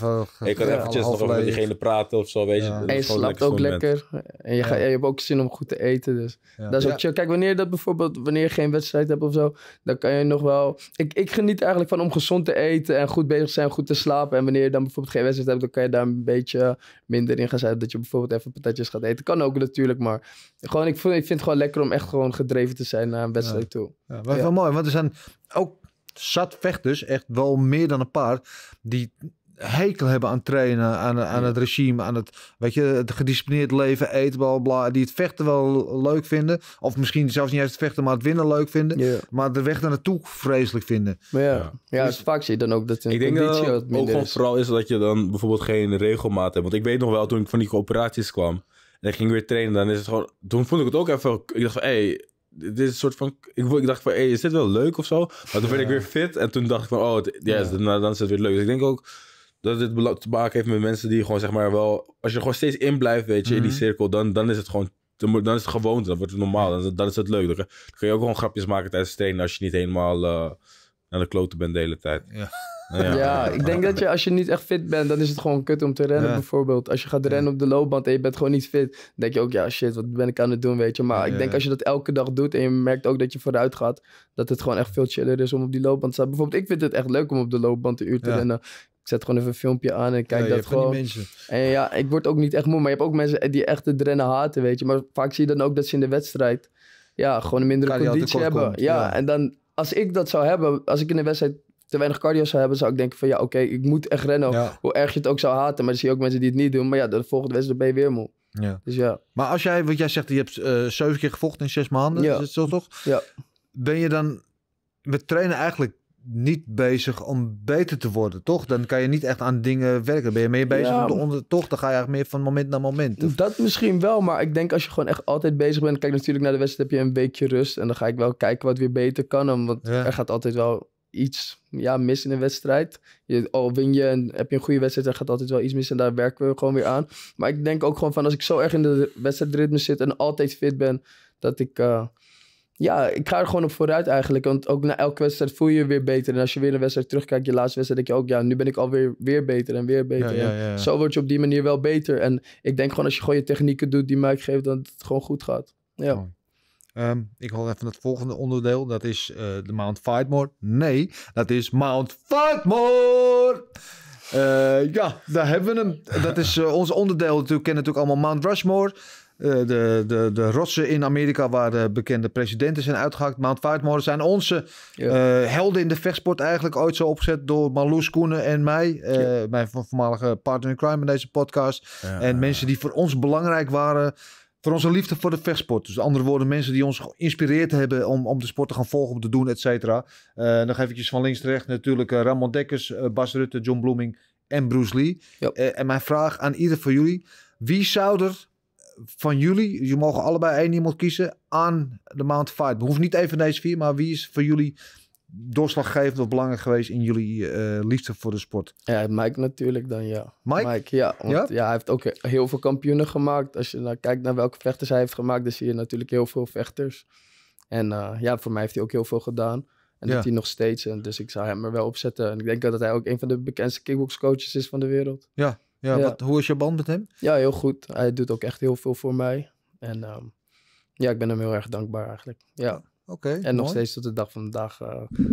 je kan ja, eventjes nog met diegene praten of zo, weet je. En je slaapt ook lekker. En je, je hebt ook zin om goed te eten, dus dat is ook chill. Kijk, wanneer dat bijvoorbeeld, wanneer je geen wedstrijd hebt of zo, dan kan je nog wel... Ik, ik geniet eigenlijk van om gezond te eten en goed bezig zijn, goed te slapen. En wanneer je dan bijvoorbeeld geen wedstrijd hebt, dan kan je daar een beetje minder in gaan zijn. Dat je bijvoorbeeld even patatjes gaat eten. Kan ook natuurlijk, maar gewoon, ik, vind ik vind het gewoon lekker om echt gewoon gedreven te zijn naar een wedstrijd toe. Ja, wat wel mooi, want er zijn ook zat vechters, echt wel meer dan een paar, die hekel hebben aan trainen, aan, aan het regime, aan het, weet je, het gedisciplineerd leven, eten, bla, bla die het vechten wel leuk vinden. Of misschien zelfs niet juist het vechten, maar het winnen leuk vinden. Maar de weg naartoe vreselijk vinden. ja, ja. Dus is vaak zie je dan ook dat Ik denk dat het ook vooral is dat je dan bijvoorbeeld geen regelmaat hebt. Want ik weet nog wel, toen ik van die coöperaties kwam, en ik ging weer trainen. Dan is het gewoon. Toen vond ik het ook even. Ik dacht van hé. dit is een soort van. Ik, dacht van, hé, is dit wel leuk of zo? Maar toen werd ik weer fit en toen dacht ik van, oh, het, nou, dan, is het weer leuk. Dus ik denk ook, dat dit te maken heeft met mensen die gewoon zeg maar wel... Als je gewoon steeds in blijft, weet je, in die mhm. cirkel, dan, dan is het gewoon... Dan is het gewoon dan wordt het normaal, dan, is het leuk. Dan, kun je ook gewoon grapjes maken tijdens het trainen als je niet helemaal uh, aan de kloten bent de hele tijd. Ja. Ja. ik denk dat je als je niet echt fit bent, dan is het gewoon kut om te rennen bijvoorbeeld. Als je gaat rennen op de loopband en je bent gewoon niet fit, dan denk je ook, ja shit, wat ben ik aan het doen, weet je. Maar ik denk als je dat elke dag doet en je merkt ook dat je vooruit gaat, dat het gewoon echt veel chiller is om op die loopband te staan. Bijvoorbeeld, ik vind het echt leuk om op de loopband een uur te rennen. Ik zet gewoon even een filmpje aan en kijk dat gewoon. En ja, ik word ook niet echt moe, maar je hebt ook mensen die echt het rennen haten, weet je. Maar vaak zie je dan ook dat ze in de wedstrijd, ja, gewoon een mindere conditie hebben. ja, en dan als ik dat zou hebben, als ik in de wedstrijd te weinig cardio zou hebben, zou ik denken van ja, oké, ik moet echt rennen. Hoe erg je het ook zou haten. Maar dan zie je ook mensen die het niet doen. Maar ja, de volgende wedstrijd ben je weer moe. Ja. Dus ja. Maar als jij, wat jij zegt, je hebt eh, zeven keer gevochten in zes maanden. Is het zo toch? Ja. Ben je dan met trainen eigenlijk niet bezig om beter te worden, toch? Dan kan je niet echt aan dingen werken. ben je meer bezig onder, toch? Dan ga je eigenlijk meer van moment naar moment. Dat misschien wel, maar ik denk als je gewoon echt altijd bezig bent, kijk natuurlijk naar de wedstrijd, heb je een weekje rust en dan ga ik wel kijken wat weer beter kan, want er gaat altijd wel iets ja, mis in een wedstrijd. Je, al win je en heb je een goede wedstrijd, dan gaat altijd wel iets mis en daar werken we gewoon weer aan. Maar ik denk ook gewoon van als ik zo erg in de wedstrijdritme zit en altijd fit ben, dat ik... Eh, ja, ik ga er gewoon op vooruit eigenlijk. Want ook na elke wedstrijd voel je je weer beter. En als je weer een wedstrijd terugkijkt, je laatste wedstrijd, denk je ook, ja, nu ben ik alweer weer beter en weer beter. zo word je op die manier wel beter. En ik denk gewoon als je gewoon je technieken doet die mij geeft, dat het gewoon goed gaat. Ja. Ehm, ik haal even het volgende onderdeel. Dat is eh, de Mount Fightmore. Nee, dat is Mount Fightmore! Eh, ja, daar hebben we hem. Dat is eh, ons onderdeel. Natuurlijk kennen natuurlijk allemaal Mount Rushmore. de, de, de rotsen in Amerika waar de bekende presidenten zijn uitgehakt. Mount Fightmore zijn onze helden in de vechtsport eigenlijk ooit zo opgezet door Marloes Koenen en mij. Mijn voormalige partner in crime in deze podcast. En mensen die voor ons belangrijk waren. Voor onze liefde voor de vechtsport. Dus andere woorden, mensen die ons geïnspireerd hebben om, om de sport te gaan volgen, om te doen, et cetera. Eh, nog eventjes van links naar rechts natuurlijk uh, Ramon Dekkers, eh, Bas Rutte, John Bloeming en Bruce Lee. Yep. en mijn vraag aan ieder van jullie. Wie zou er van jullie, je mogen allebei één iemand kiezen, aan de Mount Fight? Behoeft niet even deze vier, maar wie is van jullie doorslaggevend of belangrijk geweest in jullie eh, liefde voor de sport? Ja, Mike natuurlijk dan, ja. Mike? ja, want, ja? ja? hij heeft ook heel veel kampioenen gemaakt. Als je nou kijkt naar welke vechters hij heeft gemaakt, dan zie je natuurlijk heel veel vechters. En eh, ja, voor mij heeft hij ook heel veel gedaan. En ja. dat hij nog steeds. En dus ik zou hem er wel op zetten. En ik denk dat hij ook een van de bekendste kickboxcoaches is van de wereld. Ja, ja, Wat, hoe is je band met hem? Ja, heel goed. Hij doet ook echt heel veel voor mij. En ehm, ja, ik ben hem heel erg dankbaar eigenlijk. Ja en nog steeds tot de dag van vandaag uh,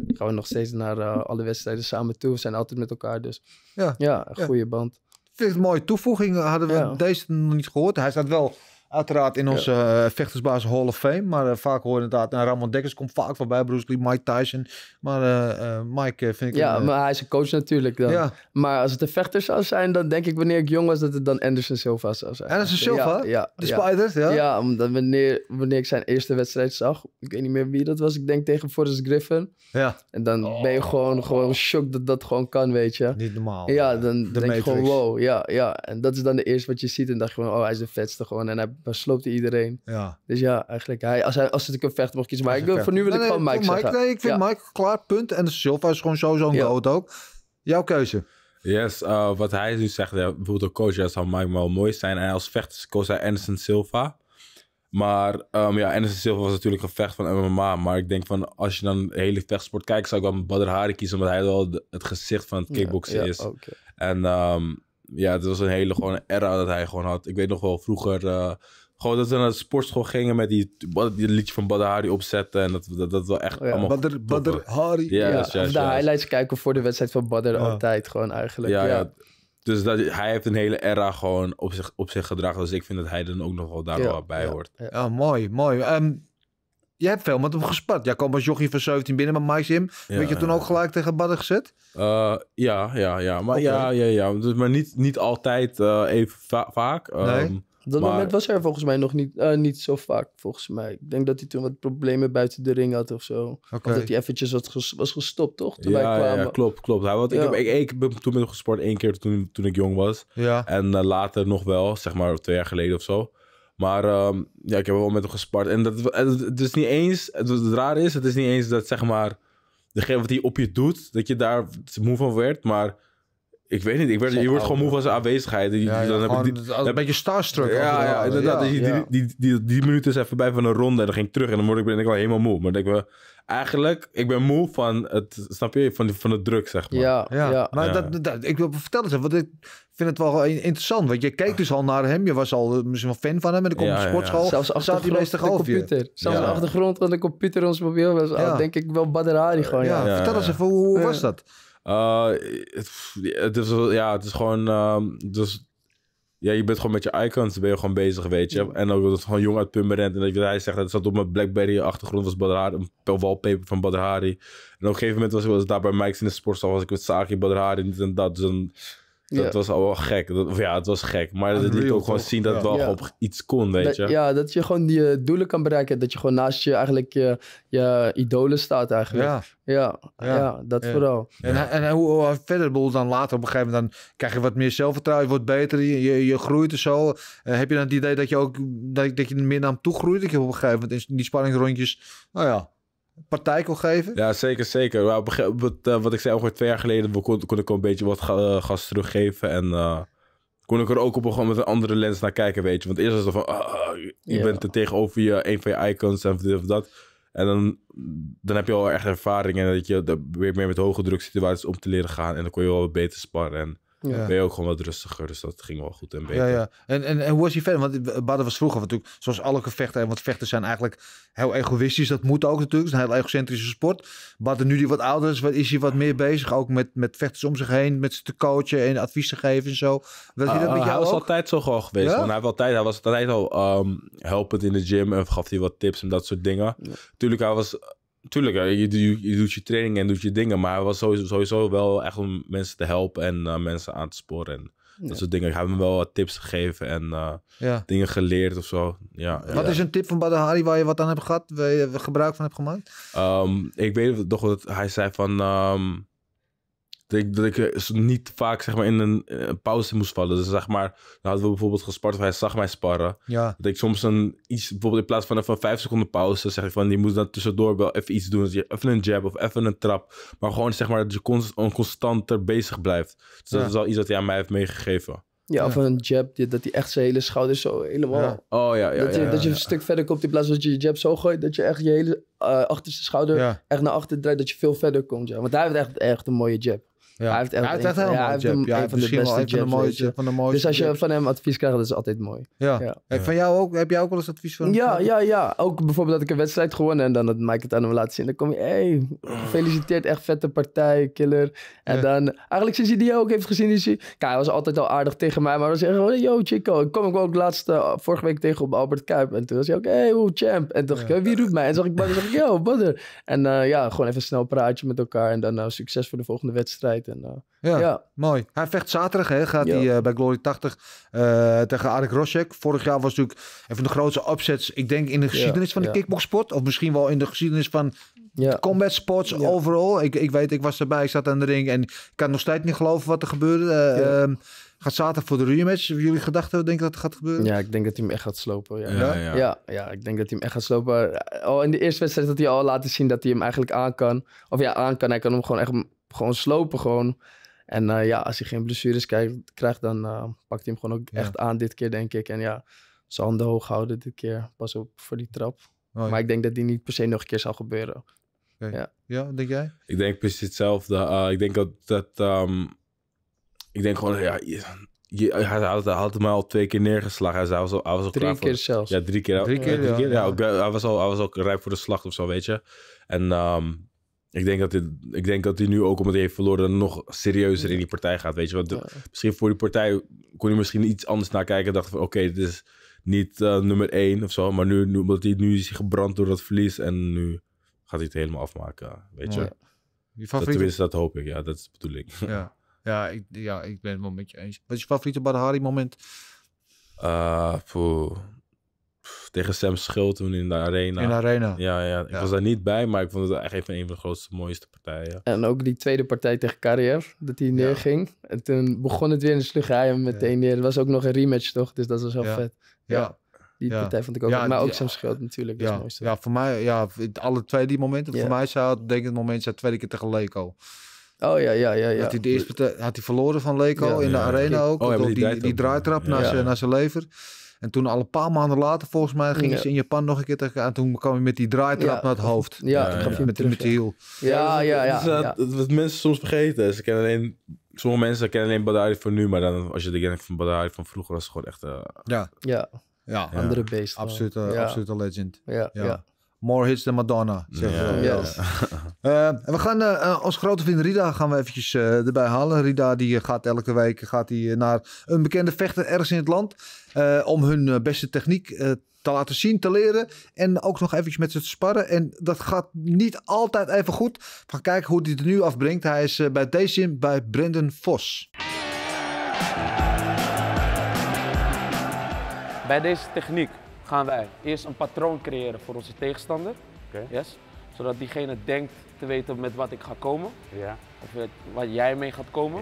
gaan we nog steeds naar eh, alle wedstrijden samen toe. We zijn altijd met elkaar, dus ja, ja een goede band. Vind het een mooie toevoeging. Hadden we deze nog niet gehoord. Hij staat wel Uiteraard in onze ja. Eh, vechtersbaas Hall of Fame. Maar eh, vaak hoor je inderdaad, eh, Ramon Dekkers komt vaak voorbij. Bruce Lee, Mike Tyson. Maar Mike vind ik... Ja, maar hij is een coach natuurlijk dan. Ja. Maar als het een vechter zou zijn, dan denk ik wanneer ik jong was... dat het dan Anderson Silva zou zijn. Anderson Silva? Ja. De Spider, ja? Ja, omdat wanneer, wanneer ik zijn eerste wedstrijd zag... Ik weet niet meer wie dat was. Ik denk tegen Forrest Griffin. Ja. En dan ben je oh. gewoon, gewoon shocked dat dat gewoon kan, weet je. Niet normaal. Ja, dan denk je gewoon wow. Ja, ja. En dat is dan de eerste wat je ziet. En dacht je gewoon, oh, hij is de vetste gewoon. En hij dan sloopt hij iedereen. Ja. Dus ja, eigenlijk, hij, als, hij, als het een vecht mocht kiezen. Maar ik wil, voor nu wil ik gewoon Mike, Mike, Mike Nee, ik vind Mike klaar, punt. En Silva is gewoon sowieso een goot ook. Jouw keuze. Yes, eh, wat hij nu zegt, ja, eh, bijvoorbeeld de coach, zou Mike wel mooi zijn. En als vechter koos hij Anderson Silva. Maar um, ja, Anderson Silva was natuurlijk een vecht van MMA. Maar ik denk van, als je dan hele vechtsport kijkt, zou ik wel Bader Hari kiezen. Omdat hij wel het gezicht van het kickboksen ja, ja, is. En um, ja, het was een hele gewoon era dat hij gewoon had. Ik weet nog wel vroeger. Eh, gewoon dat we naar de sportschool gingen met die, liedje van Badr Hari opzetten. En dat, dat, dat wel echt oh ja, allemaal... Badr, Hari. Ja, ja, de highlights kijken voor de wedstrijd van Badr altijd gewoon eigenlijk. Ja, ja. Dus dat, hij heeft een hele era gewoon op zich, op zich gedragen. Dus ik vind dat hij dan ook nog wel daar bij hoort. Ja, mooi, mooi. Um, je hebt veel met hem gespat. Jij kwam als jochie van 17 binnen met Mike Weet je toen ook gelijk tegen Badden gezet? Eh, ja, ja, ja. Maar, ja, ja, ja. Dus, maar niet, niet altijd eh, even vaak. Ehm, dat moment was er volgens mij nog niet, eh, niet zo vaak, volgens mij. Ik denk dat hij toen wat problemen buiten de ring had of zo. Okay. dat hij eventjes was, was gestopt, toch? Toen ja, ja, klopt, klopt. Hij, want ik, heb, ik, ik, ben toen met hem gesport één keer toen, toen ik jong was. Ja. En later nog wel, zeg maar twee jaar geleden of zo. Maar ehm, ja, ik heb wel met hem gespart. En dat, het is niet eens, het, raar is, het is niet eens dat zeg maar, degene wat hij op je doet, dat je daar moe van werd. Maar ik weet niet, ik werd, je wordt gewoon moe van zijn aanwezigheid. Die, dan heb ik een beetje starstruck. Ja, ja, inderdaad. Die, die, die, die, die minuut is even bij van een ronde en dan ging ik terug en dan word ik, ben ik wel helemaal moe. Maar denk wel, eigenlijk, ik ben moe van het, snap je, van, van de druk, zeg maar. Ja, ja. maar Dat, ik wil vertellen, want ik vind het wel interessant. Want je kijkt dus al naar hem, je was al eh, misschien wel fan van hem en dan komt ja, de sportschool. Zelfs achtergrond van de computer. Zelfs de achtergrond van de computer, ons mobiel was al, denk ik wel Baderari gewoon. Ja, vertel eens even, hoe was dat? Eh, het, is, ja, het is gewoon. Um, dus, ja, je bent gewoon met je icons ben je gewoon bezig, weet je. En ook dat het gewoon jong uit Pummerend. En dat hij zegt dat het zat op mijn Blackberry-achtergrond was Badrari. Een wallpaper van Badrari. En op een gegeven moment was ik daar bij Mike's in de sportzaal, Was ik met Saki Badrari en en dat. Dus dan dat was al wel gek. Dat, ja, het was gek. Maar dat liet ook gewoon zien dat het wel op iets kon, weet je. ja, dat je gewoon die eh, doelen kan bereiken. Dat je gewoon naast je eigenlijk je, je idolen staat eigenlijk. Ja. Ja, ja, dat vooral. En, en, hoe, eh, verder, dan later op een gegeven moment... dan krijg je wat meer zelfvertrouwen, je wordt beter, je, je groeit en zo. Eh, heb je dan het idee dat je ook dat, dat je meer naar hem groeit? Ik heb op een gegeven moment in die spanningsrondjes... nou ja, partij kon geven. Ja, zeker, zeker. Maar op, wat, eh, wat ik zei ongeveer twee jaar geleden, we kon, kon ik al een beetje wat eh, gas teruggeven. En uh, kon ik er ook op een, met een andere lens naar kijken, weet je. Want eerst was het van, ah, ah, ah, je bent er tegenover je, een van je icons en dit of dat. En dan, dan heb je al echt ervaring en dat je weer meer met hoge druk situaties om te leren gaan. En dan kon je wel beter sparren. Ja. ben je ook gewoon wat rustiger, dus dat ging wel goed en beter. Ja, ja. En, en, en hoe was je verder? Want Baden was vroeger natuurlijk, zoals alle gevechten, want vechten zijn eigenlijk heel egoïstisch. Dat moet ook natuurlijk, het is een heel egocentrische sport. Baden nu die wat ouder is, wat, is hij wat meer bezig? Ook met, met vechters om zich heen, met ze te coachen en advies te geven en zo. Was uh, hij dat ah, jou Hij was altijd zo gewoon geweest. Want hij, altijd, hij was altijd al ehm, helpend in de gym en gaf hij wat tips en dat soort dingen. natuurlijk hij was Tuurlijk, je, je, doet je training en doet je dingen, maar het was sowieso, sowieso wel echt om mensen te helpen en eh, mensen aan te sporen. En Dat soort dingen. Ik heb hem wel wat tips gegeven en eh, dingen geleerd of zo. Ja, wat is een tip van Badahari waar je wat aan hebt gehad, waar je gebruik van hebt gemaakt? Ehm, ik weet nog dat hij zei van. Ehm, dat ik, dat eh, ik niet vaak zeg maar, in een, eh, pauze moest vallen. Dus zeg maar, nou hadden we bijvoorbeeld gespart of hij zag mij sparren. Dat ik soms een iets, bijvoorbeeld in plaats van even een vijf seconden pauze, zeg ik van je moet dan tussendoor wel even iets doen. Dus even een jab of even een trap. Maar gewoon zeg maar dat je constant, constanter bezig blijft. Dus dat is al iets wat hij aan mij heeft meegegeven. Ja, of een jab, dat hij echt zijn hele schouder zo helemaal... Oh ja, ja, dat, je, dat je een stuk verder komt in plaats van dat je je jab zo gooit... dat je echt je hele eh, achterste schouder echt naar achter draait... dat je veel verder komt, ja. Want daar heeft echt, echt een mooie jab. Ja. Hij heeft, echt een, ja, van de beste mooie, van de mooiste Dus als je van hem advies krijgt, dat is altijd mooi. Ja. van jou ook? Heb jij ook wel eens advies van hem? Ja, ja, ja. Ook bijvoorbeeld dat ik een wedstrijd gewonnen en dan dat Mike het aan hem laten zien. Dan kom je, hey, gefeliciteerd, echt vette partij, killer. En dan, eigenlijk sinds je die ook heeft gezien, is hij, kijk, hij was altijd al aardig tegen mij, maar dan zei gewoon, yo Chico, ik kom ik ook laatst eh, vorige week tegen op Albert Kuip. En toen was hij ook, hey, champ. En toen dacht ik, wie roept mij? En zag ik, ik, yo, brother. En eh, ja, gewoon even snel praatje met elkaar en dan nou succes voor de volgende wedstrijd. Eh, ja, ja, mooi. Hij vecht zaterdag, hè, gaat hij eh, bij Glory 80 eh, tegen Arik Roshek Vorig jaar was natuurlijk een van de grootste upsets, ik denk in de geschiedenis van de kickboxsport. Of misschien wel in de geschiedenis van combat sports overal. Ik, ik weet, ik was erbij, ik zat aan de ring en ik kan nog steeds niet geloven wat er gebeurde. Ehm, gaat zaterdag voor de rematch. Jullie gedachten denken dat het gaat gebeuren? Ja, ik denk dat hij hem echt gaat slopen. Ja. Ja, ja. ik denk dat hij hem echt gaat slopen. Al in de eerste wedstrijd dat hij al laten zien dat hij hem eigenlijk aan kan. Of ja, aan kan. Hij kan hem gewoon echt gewoon slopen gewoon. En eh, ja, als hij geen blessures krijgt, dan uh, pakt hij hem gewoon ook echt aan dit keer, denk ik. En ja, zijn handen hoog houden dit keer. Pas op voor die trap. Maar ik denk dat die niet per se nog een keer zal gebeuren. Ja. ja, denk jij? Ik denk precies hetzelfde. Ah, ik denk dat... dat ehm, ik denk gewoon, ja, je, hij had, had mij al twee keer neergeslagen. Hij was al, hij was al drie keer zelfs. Ja, drie keer. Drie keer, ja. Drie keer, ja. hij, was al, hij was ook rijp voor de slacht of zo, weet je. En... Ehm, ik denk, dat dit, ik denk dat hij nu ook, omdat hij heeft verloren, nog serieuzer in die partij gaat. Weet je? Want misschien voor die partij kon hij misschien iets anders nakijken kijken. Dacht van, oké, dit is niet eh, nummer één of zo. Maar nu, nu, omdat hij nu is gebrand door dat verlies. En nu gaat hij het helemaal afmaken, weet je. Ja. favoriete... dat, tenminste, dat hoop ik. Ja, dat bedoel ik. Ja, ja, ik, ja ik ben het wel met je eens. Wat is je favoriete Badhari moment? Uh, poeh tegen Sam Schil toen in de arena. In de arena. Ja, ja. Ik was daar niet bij, maar ik vond het eigenlijk een van de grootste, mooiste partijen. En ook die tweede partij tegen Carrier, dat hij neerging. Ja. En toen begon het weer en sloeg meteen neer. Er was ook nog een rematch, toch? Dus dat was wel vet. ja. Die partij vond ik ook. maar ook ja, zijn schuld natuurlijk. Ja, ja, voor mij, ja, alle twee die momenten. Voor mij zou denk ik, het moment zijn tweede keer tegen Leco. Oh ja, ja, ja. ja. Had hij de eerste had hij verloren van Leko in de arena ook. Oh, die, die, die, draaitrap naar zijn lever. En toen al een paar maanden later, volgens mij, gingen ze in Japan nog een keer tegen En toen kwam je met die draaitrap naar het hoofd. Ja, met, met, met de heel. Ja, ja, dus ja. Dat, wat mensen soms vergeten. Ze kennen alleen, sommige mensen kennen alleen Badari voor nu. Maar dan, als je de kent van Badari van vroeger, was gewoon echt... Uh, ja. Ja. Ja, andere beest. Absoluut, uh, een legend. ja. ja. More hits than Madonna. ja, we eh, gaan uh, als grote vriend Rida gaan we eventjes erbij halen. Rida die gaat elke week gaat die, naar een bekende vechter ergens in het land. om hun beste techniek te laten zien, te leren. En ook nog eventjes met ze te sparren. En dat gaat niet altijd even goed. We gaan kijken hoe hij het nu afbrengt. Hij is bij deze bij Brendan Vos. Bij deze techniek gaan wij eerst een patroon creëren voor onze tegenstander. Yes, zodat diegene denkt te weten met wat ik ga komen. Of wat jij mee gaat komen.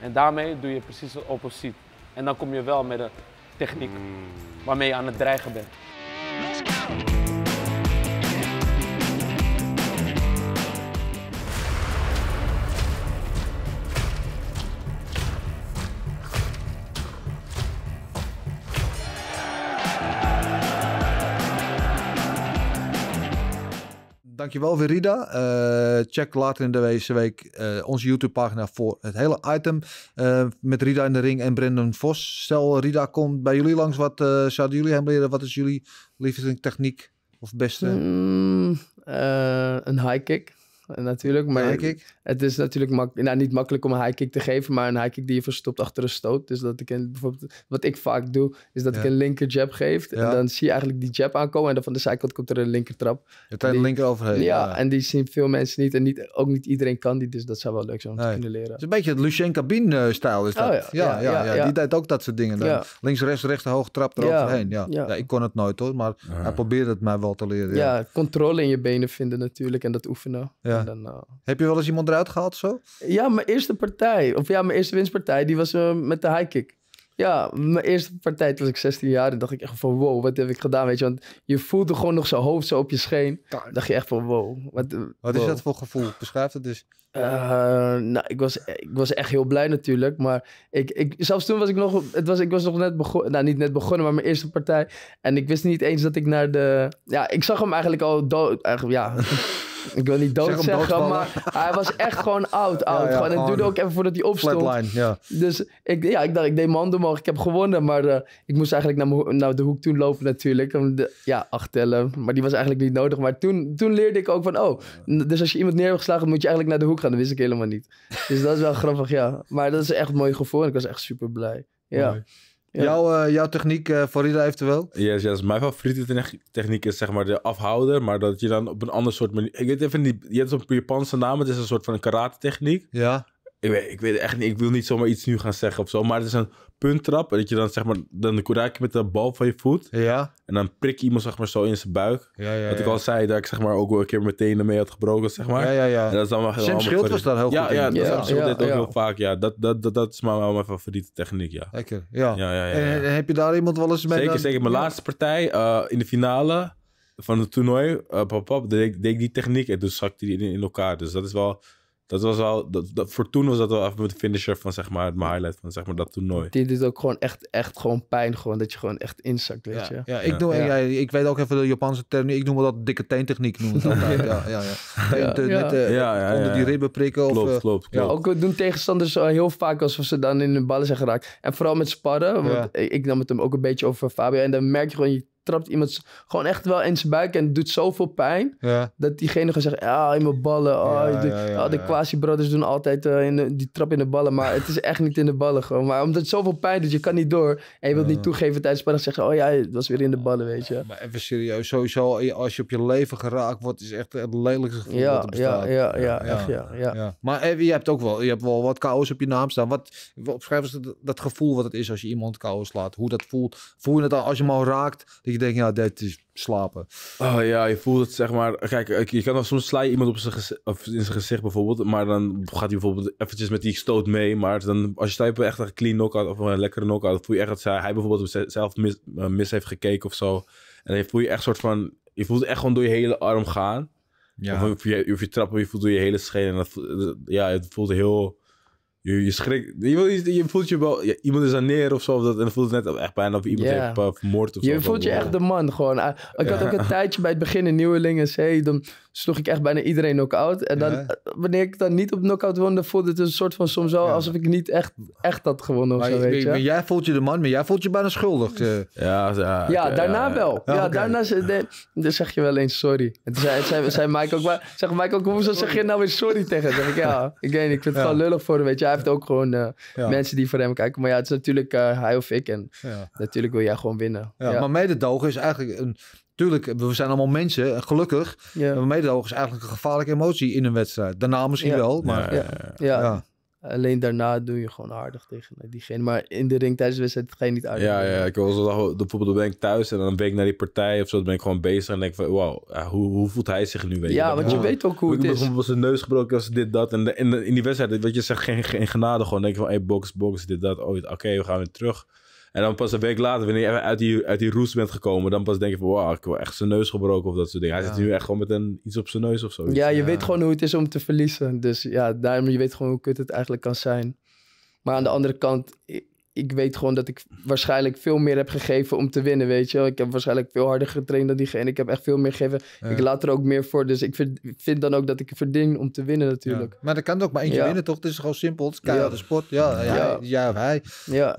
En daarmee doe je precies het oppositie. En dan kom je wel met een techniek mm. waarmee je aan het dreigen bent. Let's go. dankjewel Verida. Rida. Eh, check later in de deze week eh, onze YouTube-pagina voor het hele item. Eh, met Rida in de ring en Brendan Vos. Stel, Rida komt bij jullie langs. Wat zouden jullie hem leren? Wat is jullie liefste techniek of beste? Mm, een high kick natuurlijk. Maar Het is natuurlijk nou, niet makkelijk om een high kick te geven, maar een high kick die je verstopt achter een stoot. Dus dat ik bijvoorbeeld, wat ik vaak doe, is dat ik een linker jab geef. En dan zie je eigenlijk die jab aankomen en dan van de zijkant komt er een linker trap. Je tijd linker overheen. Ja, en die zien veel mensen niet. En niet, ook niet iedereen kan die, dus dat zou wel leuk zijn om te kunnen leren. Het is een beetje het Lucien cabine eh, stijl is oh, dat. ja. Ja, ja, Die deed ook dat soort dingen. Dan links, rechts, rechts, hoog trap eroverheen. Ja. Ja. ik kon het nooit hoor, maar ah. hij probeerde het mij wel te leren. Ja, controle in je benen vinden natuurlijk en dat oefenen. Ja dan, eh, Heb je wel eens iemand eruit gehaald zo? Ja, mijn eerste partij. Of ja, mijn eerste winstpartij. Die was eh, met de high kick. Ja, mijn eerste partij toen ik 16 jaar. En dacht ik echt van wow, wat heb ik gedaan? Weet je, want je voelde gewoon nog zijn hoofd zo op je scheen. dacht je echt van wow. Wat, eh, is dat voor gevoel? Beschrijf het dus. nou, ik was, ik was echt heel blij natuurlijk. Maar ik, ik, zelfs toen was ik nog, het was, ik was nog net begonnen. Nou, niet net begonnen, maar mijn eerste partij. En ik wist niet eens dat ik naar de... Ja, ik zag hem eigenlijk al dood. Eigenlijk, ja. Ik wil niet dood zeggen, maar hij was echt gewoon oud, oud. gewoon. En het duurde ook even voordat hij opstond. ja. Dus ik, ja, ik dacht, ik deed mijn handen ik heb gewonnen. Maar eh, ik moest eigenlijk naar, naar de hoek toen lopen natuurlijk. ja, acht tellen. Maar die was eigenlijk niet nodig. Maar toen, toen leerde ik ook van, oh, dus als je iemand neer hebt geslagen, moet je eigenlijk naar de hoek gaan. Dat wist ik helemaal niet. Dus dat is wel grappig, ja. Maar dat is echt een mooi gevoel en ik was echt super blij. Ja. Ja. Jouw, eh, jouw techniek, eh, Farida eventueel? Yes, yes. Mijn favoriete techniek is zeg maar de afhouder, maar dat je dan op een ander soort manier... Ik weet even niet, je hebt zo'n Japanse naam, het is een soort van karate techniek. Ja ik weet, ik weet echt niet, ik wil niet zomaar iets nu gaan zeggen of zo, maar het is een punttrap. Dat je dan zeg maar, dan raak je met de bal van je voet. Ja. En dan prik iemand zeg maar zo in zijn buik. Ja, ja, Wat ik al zei, dat ik zeg maar ook wel een keer meteen ermee had gebroken, zeg maar. Ja, ja, ja. En dat is dan heel Sim Schild was dat heel ja, Ja, dat ja, dit ook heel vaak, ja. Dat, dat, dat, dat is maar wel mijn favoriete techniek, ja. Lekker, ja. ja, ja, En, heb je daar iemand wel eens mee? Zeker, zeker. Mijn laatste partij eh, in de finale van het toernooi, eh, pap, pap, deed, die techniek en toen zakte die in, in elkaar. Dus dat is wel... Dat was wel, dat, voor toen was dat wel even met de finisher van zeg maar het highlight van zeg maar dat toernooi. Die doet ook gewoon echt, echt gewoon pijn, gewoon dat je gewoon echt inzakt, weet ja, je. Ja, ik, ja. Doe, ja. ik weet ook even de Japanse term, ik noem wel dat dikke teentechniek noemen. ja, ja, ja. ja eh, net, uh, onder die ribben prikken. Klopt, of, klopt, eh, klopt. ook doen tegenstanders heel vaak alsof ze dan in hun ballen zijn geraakt. En vooral met sparren, want ik, ik nam het hem ook een beetje over Fabio en dan merk je gewoon, trapt iemand gewoon echt wel in zijn buik en doet zoveel pijn. Ja. Dat diegene gezegd. zeggen ja, ah, in mijn ballen. Oh, ja, de, Quasi Brothers doen altijd eh, in de, die trap in de ballen. Maar het is echt niet in de ballen gewoon. Maar omdat het zoveel pijn doet, je kan niet door. En je wilt niet toegeven tijdens het zeggen, oh ja, het was weer in de ballen, weet je. maar even serieus, sowieso eh, als je op je leven geraakt wordt, is echt het lelijkste gevoel ja, dat bestaat. Ja, ja, echt, ja, ja, Maar even, eh, je hebt ook wel, je hebt wel wat chaos op je naam staan. Wat, opschrijf eens dat, dat gevoel wat het is als je iemand chaos laat. Hoe dat voelt. Voel je het al als je hem al raakt, je denk ja, dit is slapen. Oh ja, je voelt het zeg maar. Kijk, je kan dan soms sla iemand op zijn gezicht, of in zijn gezicht bijvoorbeeld, maar dan gaat hij bijvoorbeeld eventjes met die stoot mee. Maar dan, als je stijpen echt een clean knockout of een lekkere knockout, voel je echt dat zij, hij bijvoorbeeld zelf eh, mis, heeft gekeken of zo. En dan voel je echt soort van, je voelt echt gewoon door je hele arm gaan. Ja. Of, je, of je trappen, je voelt door je hele scheen. En dat, ja, het voelt heel je, je schrikt. je voelt je wel. iemand is aan neer of zo. Of dat, en dan voelt het net echt bijna of iemand heeft vermoord of je zo. Je voelt je echt de man gewoon. Ah, ik had ook een tijdje bij het begin in Nieuwelingen. Hey, dan sloeg ik echt bijna iedereen knock-out. En dan, eh, wanneer ik dan niet op knockout wonde voelde het een soort van soms wel alsof ik niet echt, echt had gewonnen. Of zo, weet je. Maar jij voelt je de man, maar jij voelt je bijna schuldig. Eh. Ja, ja, ja daarna wel. Ja, daarna de, de zeg je wel eens sorry. En zei, zei, zei Mike ook, maar, zeg Mike ook, hoezo zeg je nou weer sorry tegen? Dan ik, ja, ik weet niet, ik vind het wel lullig voor hem, weet je. Hij heeft ook gewoon eh, mensen die voor hem kijken. Maar ja, het is natuurlijk uh, hij of ik en natuurlijk wil jij gewoon winnen. Ja, Maar mededogen is eigenlijk een Tuurlijk, we zijn allemaal mensen, gelukkig. Ja. Maar mededogen is eigenlijk een gevaarlijke emotie in een wedstrijd. Daarna misschien wel, maar... Ja. ja. Alleen daarna doe je gewoon aardig tegen eh, diegene. Maar in de ring tijdens de wedstrijd ga je niet aardig. Ja, ja ik was al, bijvoorbeeld ben ik thuis en dan ben ik naar die partij of zo. Dan ben ik gewoon bezig en denk van, wauw, eh, hoe, hoe voelt hij zich nu? Weet ja, want je weet ook hoe ik het is. Bijvoorbeeld zijn neus gebroken als dit, dat. En in, die wedstrijd, wat je zegt, geen, geen genade gewoon. denk je van, hey, box, box, dit, dat. ooit oké, we gaan weer terug. En dan pas een week later, wanneer je uit die, uit die roes bent gekomen, dan pas denk je van, wauw, ik heb echt zijn neus gebroken of dat soort dingen. Hij zit nu echt gewoon met een, iets op zijn neus of zo. Ja, je weet gewoon hoe het is om te verliezen. Dus ja, daarom, je weet gewoon hoe kut het eigenlijk kan zijn. Maar aan de andere kant, ik, ik weet gewoon dat ik waarschijnlijk veel meer heb gegeven om te winnen, weet je. Ik heb waarschijnlijk veel harder getraind dan diegene. Ik heb echt veel meer gegeven. Ik laat er ook meer voor. Dus ik vind, vind dan ook dat ik verdien om te winnen natuurlijk. Ja. Maar er kan ook maar eentje winnen, toch? Het is gewoon simpel. Het is keiharde sport. Ja, ja. Hij, Ja,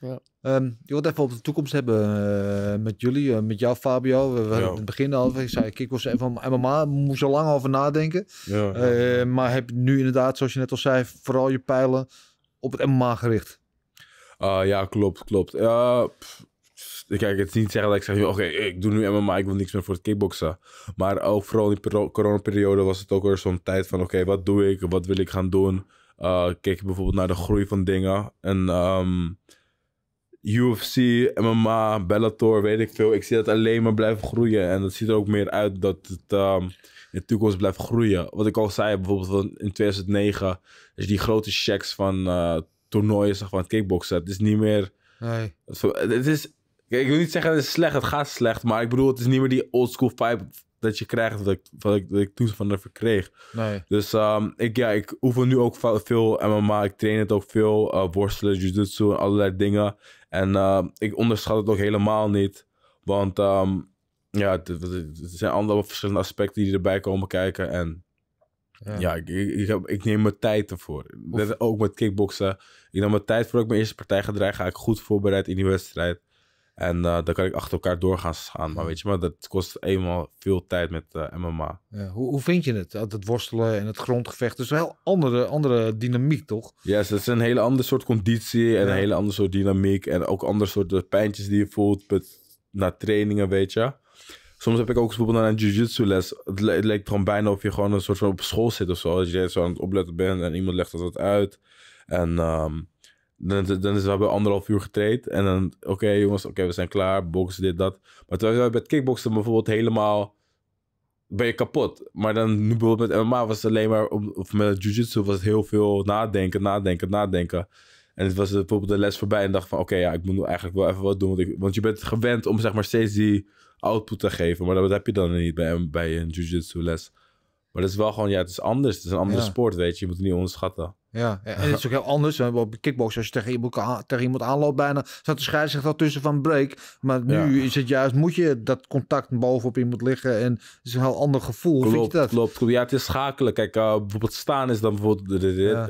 Ja. Um, je wilt even op de toekomst hebben eh, met jullie, eh, met jou Fabio. We, we in het begin al, ik zei was en van MMA, moest er lang over nadenken. Eh, maar heb nu inderdaad, zoals je net al zei, vooral je pijlen op het MMA gericht. Ah, ja, klopt, klopt. Pff, kijk, het niet zeggen dat ik zeg, oké, ik doe nu MMA, ik wil niks meer voor het kickboksen. Maar ook vooral in die coronaperiode was het ook weer zo'n tijd van, oké, wat doe ik, wat wil ik gaan doen? kijk bijvoorbeeld naar de groei van dingen en... Ehm, UFC, MMA, Bellator, weet ik veel. Ik zie dat alleen maar blijven groeien. En dat ziet er ook meer uit dat het ehm, in de toekomst blijft groeien. Wat ik al zei, bijvoorbeeld in 2009, je die grote checks van eh, toernooien zeg, van kickboksen. Het is niet meer... Het is, ik wil niet zeggen dat het slecht, het gaat slecht. Maar ik bedoel, het is niet meer die old school vibe dat je krijgt wat ik, wat ik, wat ik toen van ervoor kreeg. Nee. Dus ehm, ik, ja, ik oefen nu ook veel MMA. Ik train het ook veel. Eh, worstelen, jiu-jitsu en allerlei dingen. En ehm, ik onderschat het ook helemaal niet. Want ehm, ja, er zijn andere verschillende aspecten die erbij komen kijken. En ja, ik, ik, neem mijn tijd ervoor. ook met kickboksen. Ik neem mijn tijd voor ik mijn eerste partij ga draaien. Ga ik goed voorbereid in die wedstrijd. En eh, dan kan ik achter elkaar doorgaan gaan. Maar weet je, maar dat kost eenmaal veel tijd met eh, MMA. Ja, hoe, hoe vind je het? Het worstelen en het grondgevecht. dus is een heel andere, andere dynamiek, toch? Ja, het is een hele andere soort conditie en een hele andere soort dynamiek. En ook andere soorten pijntjes die je voelt na trainingen, weet je. Soms heb ik ook bijvoorbeeld naar een jiu les. Het, le gewoon bijna of je gewoon een soort van op school zit of zo. Als je zo aan het opletten bent en iemand legt dat uit. En... Ehm, dan, dan is we hebben anderhalf uur getraind. En dan, oké jongens, oké, we zijn klaar. Boksen, dit, dat. Maar terwijl we met kickboksen bijvoorbeeld helemaal... Ben je kapot. Maar dan bijvoorbeeld met MMA was het alleen maar... Of met jiu-jitsu was het heel veel nadenken, nadenken, nadenken. En het was bijvoorbeeld de les voorbij en dacht van... Oké, ja, ik moet eigenlijk wel even wat doen. Want, je bent gewend om zeg maar steeds die output te geven. Maar dat heb je dan niet bij, bij een jiu-jitsu les. Maar het is wel gewoon, ja, het is anders. Het is een andere sport, weet je. Je moet het niet onderschatten. Ja, en het is ook heel anders. hebben Op kickbox, als je tegen iemand, tegen aanloopt bijna, staat de scheidsrechter tussen van break. Maar nu is het juist, moet je dat contact bovenop iemand liggen en het is een heel ander gevoel. Klopt, Vind je dat? Klopt, klopt. Ja, het is schakelen. Kijk, eh, bijvoorbeeld staan is dan bijvoorbeeld,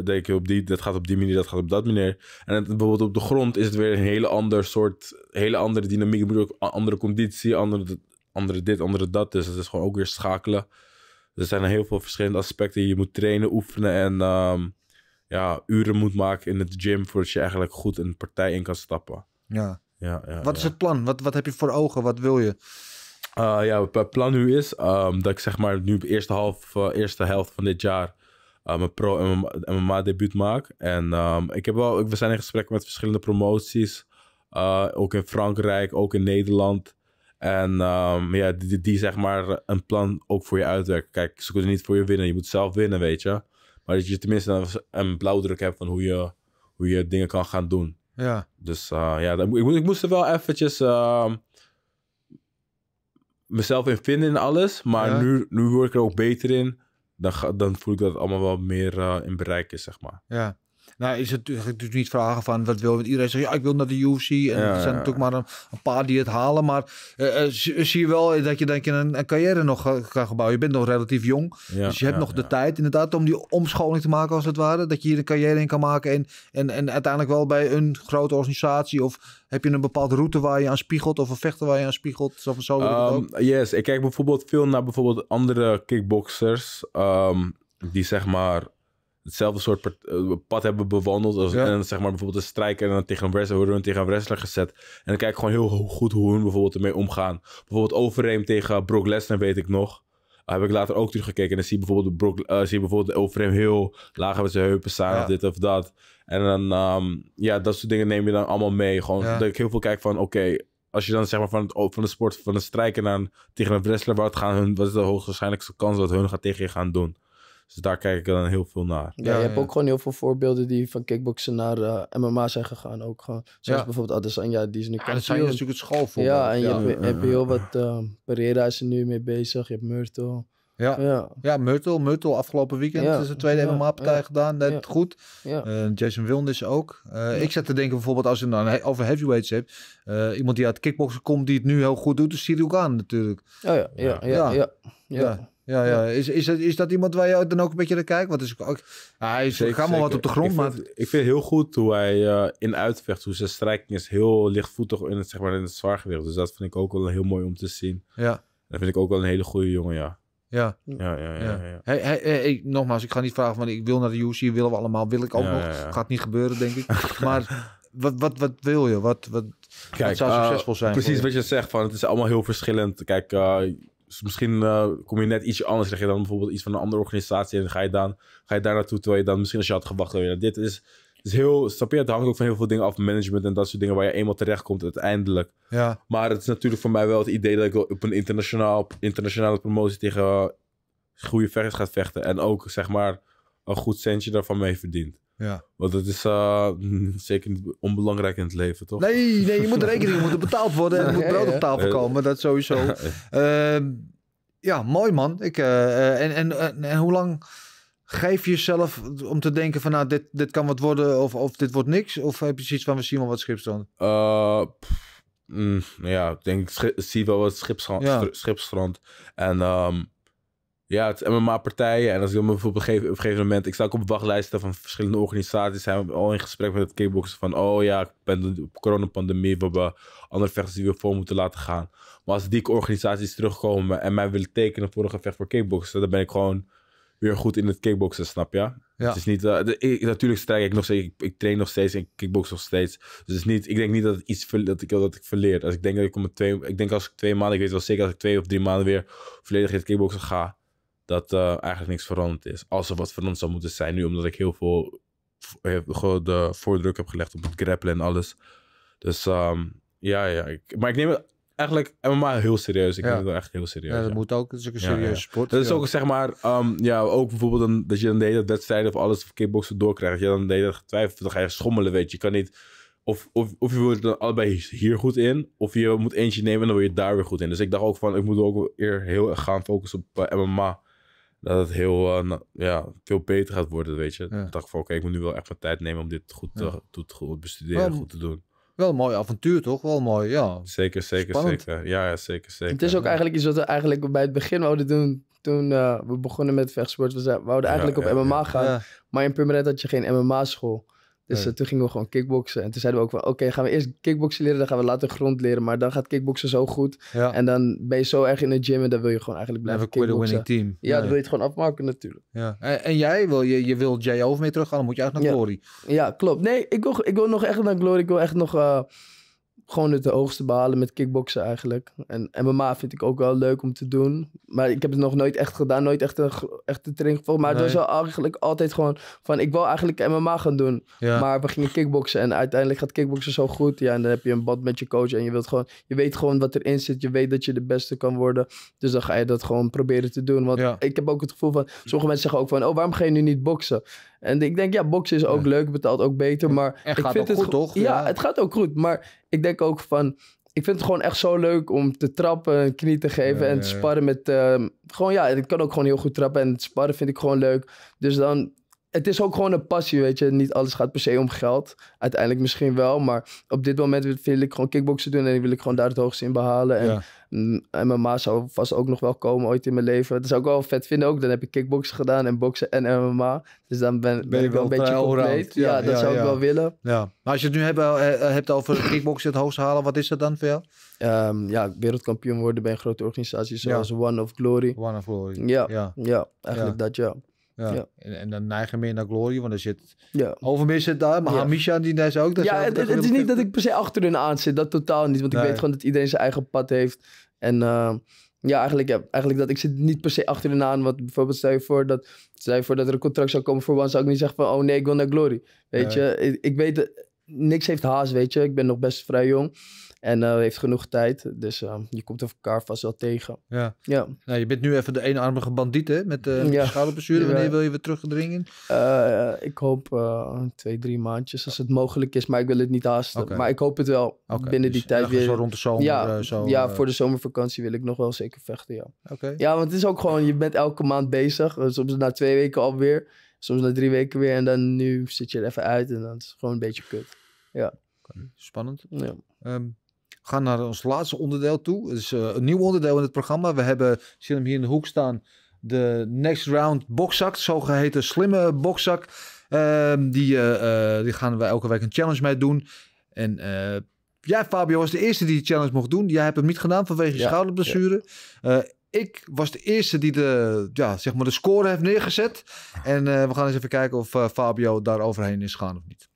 denk je, op die, dat gaat op die manier, dat gaat op dat manier. En bijvoorbeeld op de grond is het weer een hele ander soort, hele andere dynamiek. moet ook andere conditie, andere, andere dit, andere dat. Dus het is gewoon ook weer schakelen. Er zijn heel veel verschillende aspecten. Je moet trainen, oefenen en... Ehm, ja, uren moet maken in het gym voordat je eigenlijk goed een partij in kan stappen. Ja. ja, ja wat is het plan? Wat, wat heb je voor ogen? Wat wil je? Uh, ja, het plan nu is ehm, dat ik zeg maar nu de eerste, half, eh, eerste helft van dit jaar eh, mijn pro mijn debuut maak. En ehm, ik heb wel, we zijn in gesprek met verschillende promoties. Eh, ook in Frankrijk, ook in Nederland. En ehm, ja, die, die, zeg maar een plan ook voor je uitwerken. Kijk, ze kunnen niet voor je winnen. Je moet zelf winnen, weet je. Maar dat je tenminste een blauwdruk hebt van hoe je, hoe je dingen kan gaan doen. Ja. Dus eh, ja, ik, ik, moest er wel eventjes ehm, mezelf in vinden in alles. Maar nu, nu word ik er ook beter in. Dan, dan voel ik dat het allemaal wel meer eh, in bereik is, zeg maar. Ja nou is het natuurlijk dus niet vragen van wat wil. iedereen zegt ja, ik wil naar de UFC. En er zijn natuurlijk maar een, paar die het halen. Maar eh, eh, eh, zie, je wel dat je denk je een, een carrière nog kan gebouwen. Je bent nog relatief jong. dus je hebt nog de tijd inderdaad om die omscholing te maken als het ware. Dat je hier een carrière in kan maken. En, en, en uiteindelijk wel bij een grote organisatie. Of heb je een bepaalde route waar je aan spiegelt. Of een vechter waar je aan spiegelt. Of zo. Ehm, yes, ik kijk bijvoorbeeld veel naar bijvoorbeeld andere kickboxers. Ehm, die zeg maar hetzelfde soort eh, pad hebben bewandeld. Als, En zeg maar bijvoorbeeld een strijker en dan tegen een wrestler, hun tegen een wrestler gezet. En dan kijk ik gewoon heel goed hoe hun bijvoorbeeld ermee omgaan. Bijvoorbeeld Overeem tegen Brock Lesnar weet ik nog. Ah, heb ik later ook teruggekeken. En dan zie je bijvoorbeeld, eh, zie bijvoorbeeld Overeem heel laag met zijn heupen staan of dit of dat. En dan, ehm, ja, dat soort dingen neem je dan allemaal mee. Gewoon dat ik heel veel kijk van, oké, als je dan zeg maar van, het, van de sport, van de strijker naar tegen een wrestler, wat, gaan hun, wat is de hoogstwaarschijnlijkste kans dat hun gaat tegen je gaan doen? Dus daar kijk ik dan heel veel naar. Ja, je hebt ook gewoon heel veel voorbeelden die van kickboksen naar eh, MMA zijn gegaan. Ook gewoon, zoals bijvoorbeeld Adesanya, die is nu kampioen. Adesanya is natuurlijk het schoolvoorbeeld. Ja, en je hebt, heel wat... Uh, Pereira is er nu mee bezig, je hebt Myrtle. Ja, ja. ja Myrtle, Myrtle afgelopen weekend is de tweede MMA-partij gedaan. Net goed. Uh, Jason Wilnis ook. Eh, ik zat te denken bijvoorbeeld als je dan over heavyweights hebt. iemand die uit kickboksen komt die het nu heel goed doet. is Cyril aan natuurlijk. Oh ja, ja, ja. ja. Ja, ja. Is, is, dat, is dat iemand waar je dan ook een beetje naar kijkt? Want is ook, ah, hij is zeker, wat op de grond. Ik vind, maar... ik vind heel goed hoe hij eh, in uitvecht, hoe zijn strijking is heel lichtvoetig in het, zeg maar, in zwaargewicht. Dus dat vind ik ook wel heel mooi om te zien. Ja. dat vind ik ook wel een hele goede jongen, ja. Ja. Ja, ja, ja. ja. nogmaals, ik ga niet vragen, want ik wil naar de UC, willen we allemaal, wil ik ook nog. Gaat niet gebeuren, denk ik. maar wat, wat, wat wil je? Wat, wat, Kijk, zou eh, succesvol zijn? precies wat je zegt, van, het is allemaal heel verschillend. Kijk, eh, misschien eh, kom je net ietsje anders. Zeg je dan bijvoorbeeld iets van een andere organisatie en ga je, dan, ga je daar naartoe. Terwijl je dan misschien als je had gewacht, je dit is. is heel, snap het hangt ook van heel veel dingen af. Management en dat soort dingen waar je eenmaal terecht komt uiteindelijk. Ja. Maar het is natuurlijk voor mij wel het idee dat ik op een internationaal, internationale promotie tegen eh, goede vechters gaat vechten. En ook zeg maar een goed centje daarvan mee verdient. Ja. Want dat is eh, zeker niet onbelangrijk in het leven, toch? Nee, nee je moet rekening moeten betaald worden. En er moet brood op tafel komen, dat sowieso. ja, ehm, mooi man. Ik, eh, eh, en, en, en, hoe lang geef je jezelf om te denken van... nou, dit, dit kan wat worden of, of dit wordt niks? Of heb je iets van, we zien wel wat schipstranden? Mm, ja, ik denk, ik zie wel wat Schipstrand. Ja. En... Ehm, ja, het MMA-partijen. En als ik op een, gegeven, moment... Ik sta ook op wachtlijsten van verschillende organisaties. Zijn we al in gesprek met het kickboxen van... Oh ja, ik ben op coronapandemie. We hebben andere vechters die we voor moeten laten gaan. Maar als die organisaties terugkomen en mij willen tekenen voor een gevecht voor kickboxen... Dan ben ik gewoon weer goed in het kickboxen, snap je? Ja. Het is niet, eh, natuurlijk strijk ik nog steeds, ik, ik, train nog steeds en ik kickbox nog steeds. Dus het is niet, ik denk niet dat, het iets, dat, ik, dat ik verleer. Als ik denk dat ik om twee, ik denk als ik twee maanden, ik weet wel zeker als ik twee of drie maanden weer volledig in het kickboxen ga, dat uh, eigenlijk niks veranderd is. Als er wat veranderd zou moeten zijn nu, omdat ik heel veel eh, de voordruk heb gelegd op het grappelen en alles. Dus ehm, ja, ja. Ik, maar ik neem het eigenlijk MMA heel serieus. Ik neem het echt heel serieus. Ja, dat moet ook. Het is ook een serieuze sport. Dat is ook zeg maar, ehm, ja, ook bijvoorbeeld een, dat je dan de hele wedstrijd of alles of kickboksen doorkrijgt. je dan de hele getwijfeld, dan ga je schommelen, weet je. Je kan niet... Of, of, of je wordt dan allebei hier goed in, of je moet eentje nemen en dan word je daar weer goed in. Dus ik dacht ook van, ik moet ook weer heel gaan focussen op eh, MMA dat het heel, eh, ja, veel beter gaat worden, weet je. Ja. Ik dacht van, oké, ik moet nu wel echt mijn tijd nemen om dit goed te, bestuderen, goed te doen. Wel een mooi avontuur, toch? Wel mooi, ja. Zeker, zeker, zeker. Ja, ja, zeker, zeker. Het is ook eigenlijk iets wat we eigenlijk bij het begin wouden doen. Toen eh, we begonnen met vechtsport, we, we wouden eigenlijk op MMA gaan. Maar in Purmerend had je geen MMA-school. Dus eh, toen gingen we gewoon kickboksen. En toen zeiden we ook van oké, gaan we eerst kickboksen leren, dan gaan we later grond leren. Maar dan gaat kickboksen zo goed. En dan ben je zo erg in de gym en dan wil je gewoon eigenlijk blijven Never kickboksen. winning team. Ja, dan wil je het gewoon afmaken natuurlijk. Ja. En, jij wil, je, je wil JO of mee teruggaan, dan moet je eigenlijk naar Glory. Ja, klopt. Nee, ik wil, ik wil nog echt naar Glory. Ik wil echt nog... Uh, gewoon het hoogste behalen met kickboksen eigenlijk. En MMA vind ik ook wel leuk om te doen. Maar ik heb het nog nooit echt gedaan, nooit echt een, echt een training gevolgd. Maar nee. het was wel eigenlijk altijd gewoon van, ik wil eigenlijk MMA gaan doen. Maar we gingen kickboksen en uiteindelijk gaat kickboksen zo goed. Ja, en dan heb je een bad met je coach en je wilt gewoon, je weet gewoon wat erin zit. Je weet dat je de beste kan worden. Dus dan ga je dat gewoon proberen te doen. Want ik heb ook het gevoel van, sommige mensen zeggen ook van, oh, waarom ga je nu niet boksen? En ik denk, ja, boksen is ook leuk, betaalt ook beter. Maar en ik gaat ook het goed, toch? Ja, ja, het gaat ook goed. Maar ik denk ook van, ik vind het gewoon echt zo leuk om te trappen, knie te geven en te sparren met. Ehm, gewoon ja, ik kan ook gewoon heel goed trappen en sparren vind ik gewoon leuk. Dus dan het is ook gewoon een passie, weet je. Niet alles gaat per se om geld. Uiteindelijk misschien wel, maar op dit moment wil ik gewoon kickboksen doen en wil ik gewoon daar het hoogste in behalen. En, MMA mm, zou vast ook nog wel komen ooit in mijn leven. Dat zou ik wel vet vinden ook. Dan heb ik kickboksen gedaan en boksen en MMA. Dus dan ben, ben, ik wel, een beetje compleet. Ja, ja, dat zou ik wel willen. Ja. Maar als je het nu hebt, eh, eh, hebt over kickboksen het hoogste halen, wat is dat dan voor jou? Ehm, ja, wereldkampioen worden bij een grote organisatie zoals One of Glory. One of Glory. Ja, ja. eigenlijk dat ja. Ja. En, dan neigen meer naar Glory, want er zit... Ja. zit daar, maar Hamishan die daar is ook. ja, het, is niet dat ik per se achter hun aan zit. Dat totaal niet. Want ik weet gewoon dat iedereen zijn eigen pad heeft. En... Ehm, ja, eigenlijk, ja, eigenlijk dat. Ik zit niet per se achter hun aan. Want bijvoorbeeld stel je voor dat, stel je voor dat er een contract zou komen voor Zou ik niet zeggen van, oh nee, ik wil naar Glory. Weet je, ik, ik, weet, niks heeft haast, weet je. Ik ben nog best vrij jong. En uh, heeft genoeg tijd. Dus eh, je komt elkaar vast wel tegen. Ja. ja. Nou, je bent nu even de eenarmige bandiet hè? met, de eh, schouderblessure. Wanneer wil je weer teruggedringen? ik hoop twee, drie maandjes als het mogelijk is. Maar ik wil het niet haasten. Maar ik hoop het wel binnen dus die tijd weer. Zo rond de zomer. Ja, zo, ja voor de zomervakantie wil ik nog wel zeker vechten. Ja. Okay. ja, want het is ook gewoon, je bent elke maand bezig. Soms na twee weken alweer. Soms na drie weken weer. En dan nu zit je er even uit. En dat is gewoon een beetje kut. Ja. Spannend. Ja. Ehm, gaan naar ons laatste onderdeel toe. Het is eh, een nieuw onderdeel in het programma. We hebben, zien hem hier in de hoek staan, de Next Round bokszak. Zogeheten slimme bokszak. Ehm, die, eh, eh, die gaan we elke week een challenge mee doen. En jij, Fabio, was de eerste die de challenge mocht doen. Jij hebt hem niet gedaan vanwege schouderblessure. ik was de eerste die de, ja, zeg maar de score heeft neergezet. En we gaan eens even kijken of Fabio daar overheen is gegaan of niet.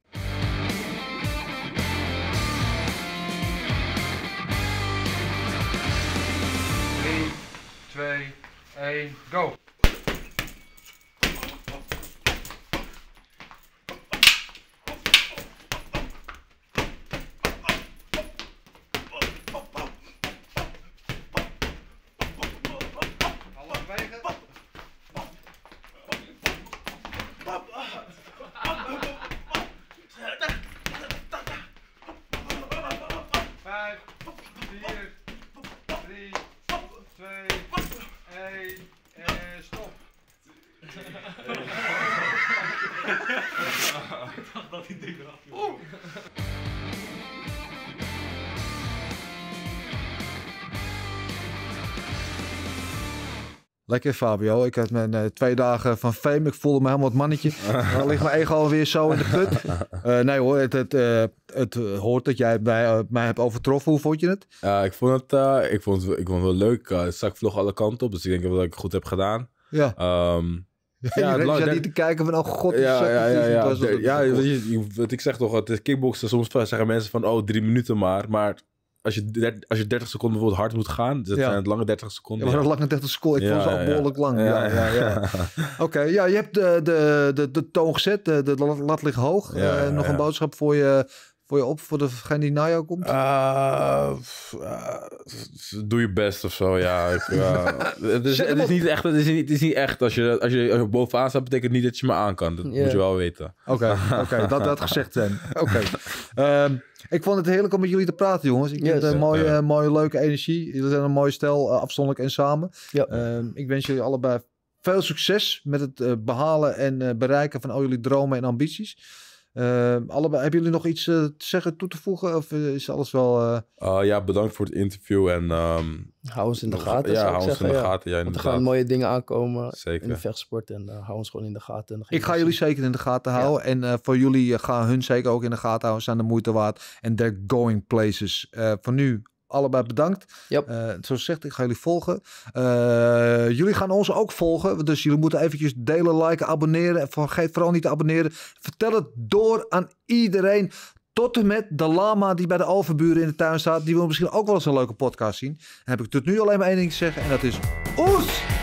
2, 1, go! Lekker Fabio, ik had mijn eh, twee dagen van fame. Ik voelde me helemaal het mannetje. Dan ligt mijn ego alweer zo in de put. Eh, nee hoor, het, het, eh, het hoort dat jij bij, mij hebt overtroffen. Hoe vond je het? ik vond het, ik vond, het, ik vond het wel leuk. de zak vlog alle kanten op, dus ik denk dat ik het goed heb gedaan. Ja. Ehm, ja, ja, je zat niet te kijken van, oh god, ja, ja, ja, ja, ja, wat ik zeg toch, het kickboksen, soms zeggen mensen van, oh, drie minuten maar. Maar als je, als je 30 seconden bijvoorbeeld hard moet gaan, dus dat zijn het lange 30 seconden. Ja, maar een lange 30 seconden, ik vond ze al behoorlijk lang. Ja, ja, ja. Oké, ja, je hebt de, eh, de, de, de toon gezet, de, de lat ligt hoog. Eh, nog een boodschap voor je voor je op voor degene die naar jou komt? Eh, eh, doe je best of zo, ja. Eh, het, is, het, is, niet echt, het, is niet, het is niet echt. Als je, als je, als bovenaan staat, betekent niet dat je me aan kan. Dat moet je wel weten. Oké, okay, dat, dat gezegd zijn. Oké. Ehm, ik vond het heerlijk om met jullie te praten, jongens. Ik yes. vind een mooie, mooie, leuke energie. Jullie zijn een mooie stel, afzonderlijk en samen. Ehm, ik wens jullie allebei veel succes met het behalen en bereiken van al jullie dromen en ambities. Ehm, allebei, hebben jullie nog iets eh, te zeggen, toe te voegen? Of eh, is alles wel... Eh, ah, ja, bedankt voor het interview. En, ehm, hou ons in de gaten, Ja, hou ons in de gaten. er gaan mooie dingen aankomen zeker. in de vechtsport. En hou ons gewoon in de gaten. Ik ga jullie zeker in de gaten houden. En voor jullie gaan hun zeker ook in de gaten houden. Ze Zijn de moeite waard. En they're going places. voor nu allebei bedankt. Yep. Uh, zoals ik ga jullie volgen. Eh, jullie gaan ons ook volgen. Dus jullie moeten eventjes delen, liken, abonneren. Vergeet vooral niet te abonneren. Vertel het door aan iedereen. Tot en met de lama die bij de overburen in de tuin staat. Die wil misschien ook wel eens een leuke podcast zien. heb ik tot nu alleen maar één ding te zeggen. En dat is oes!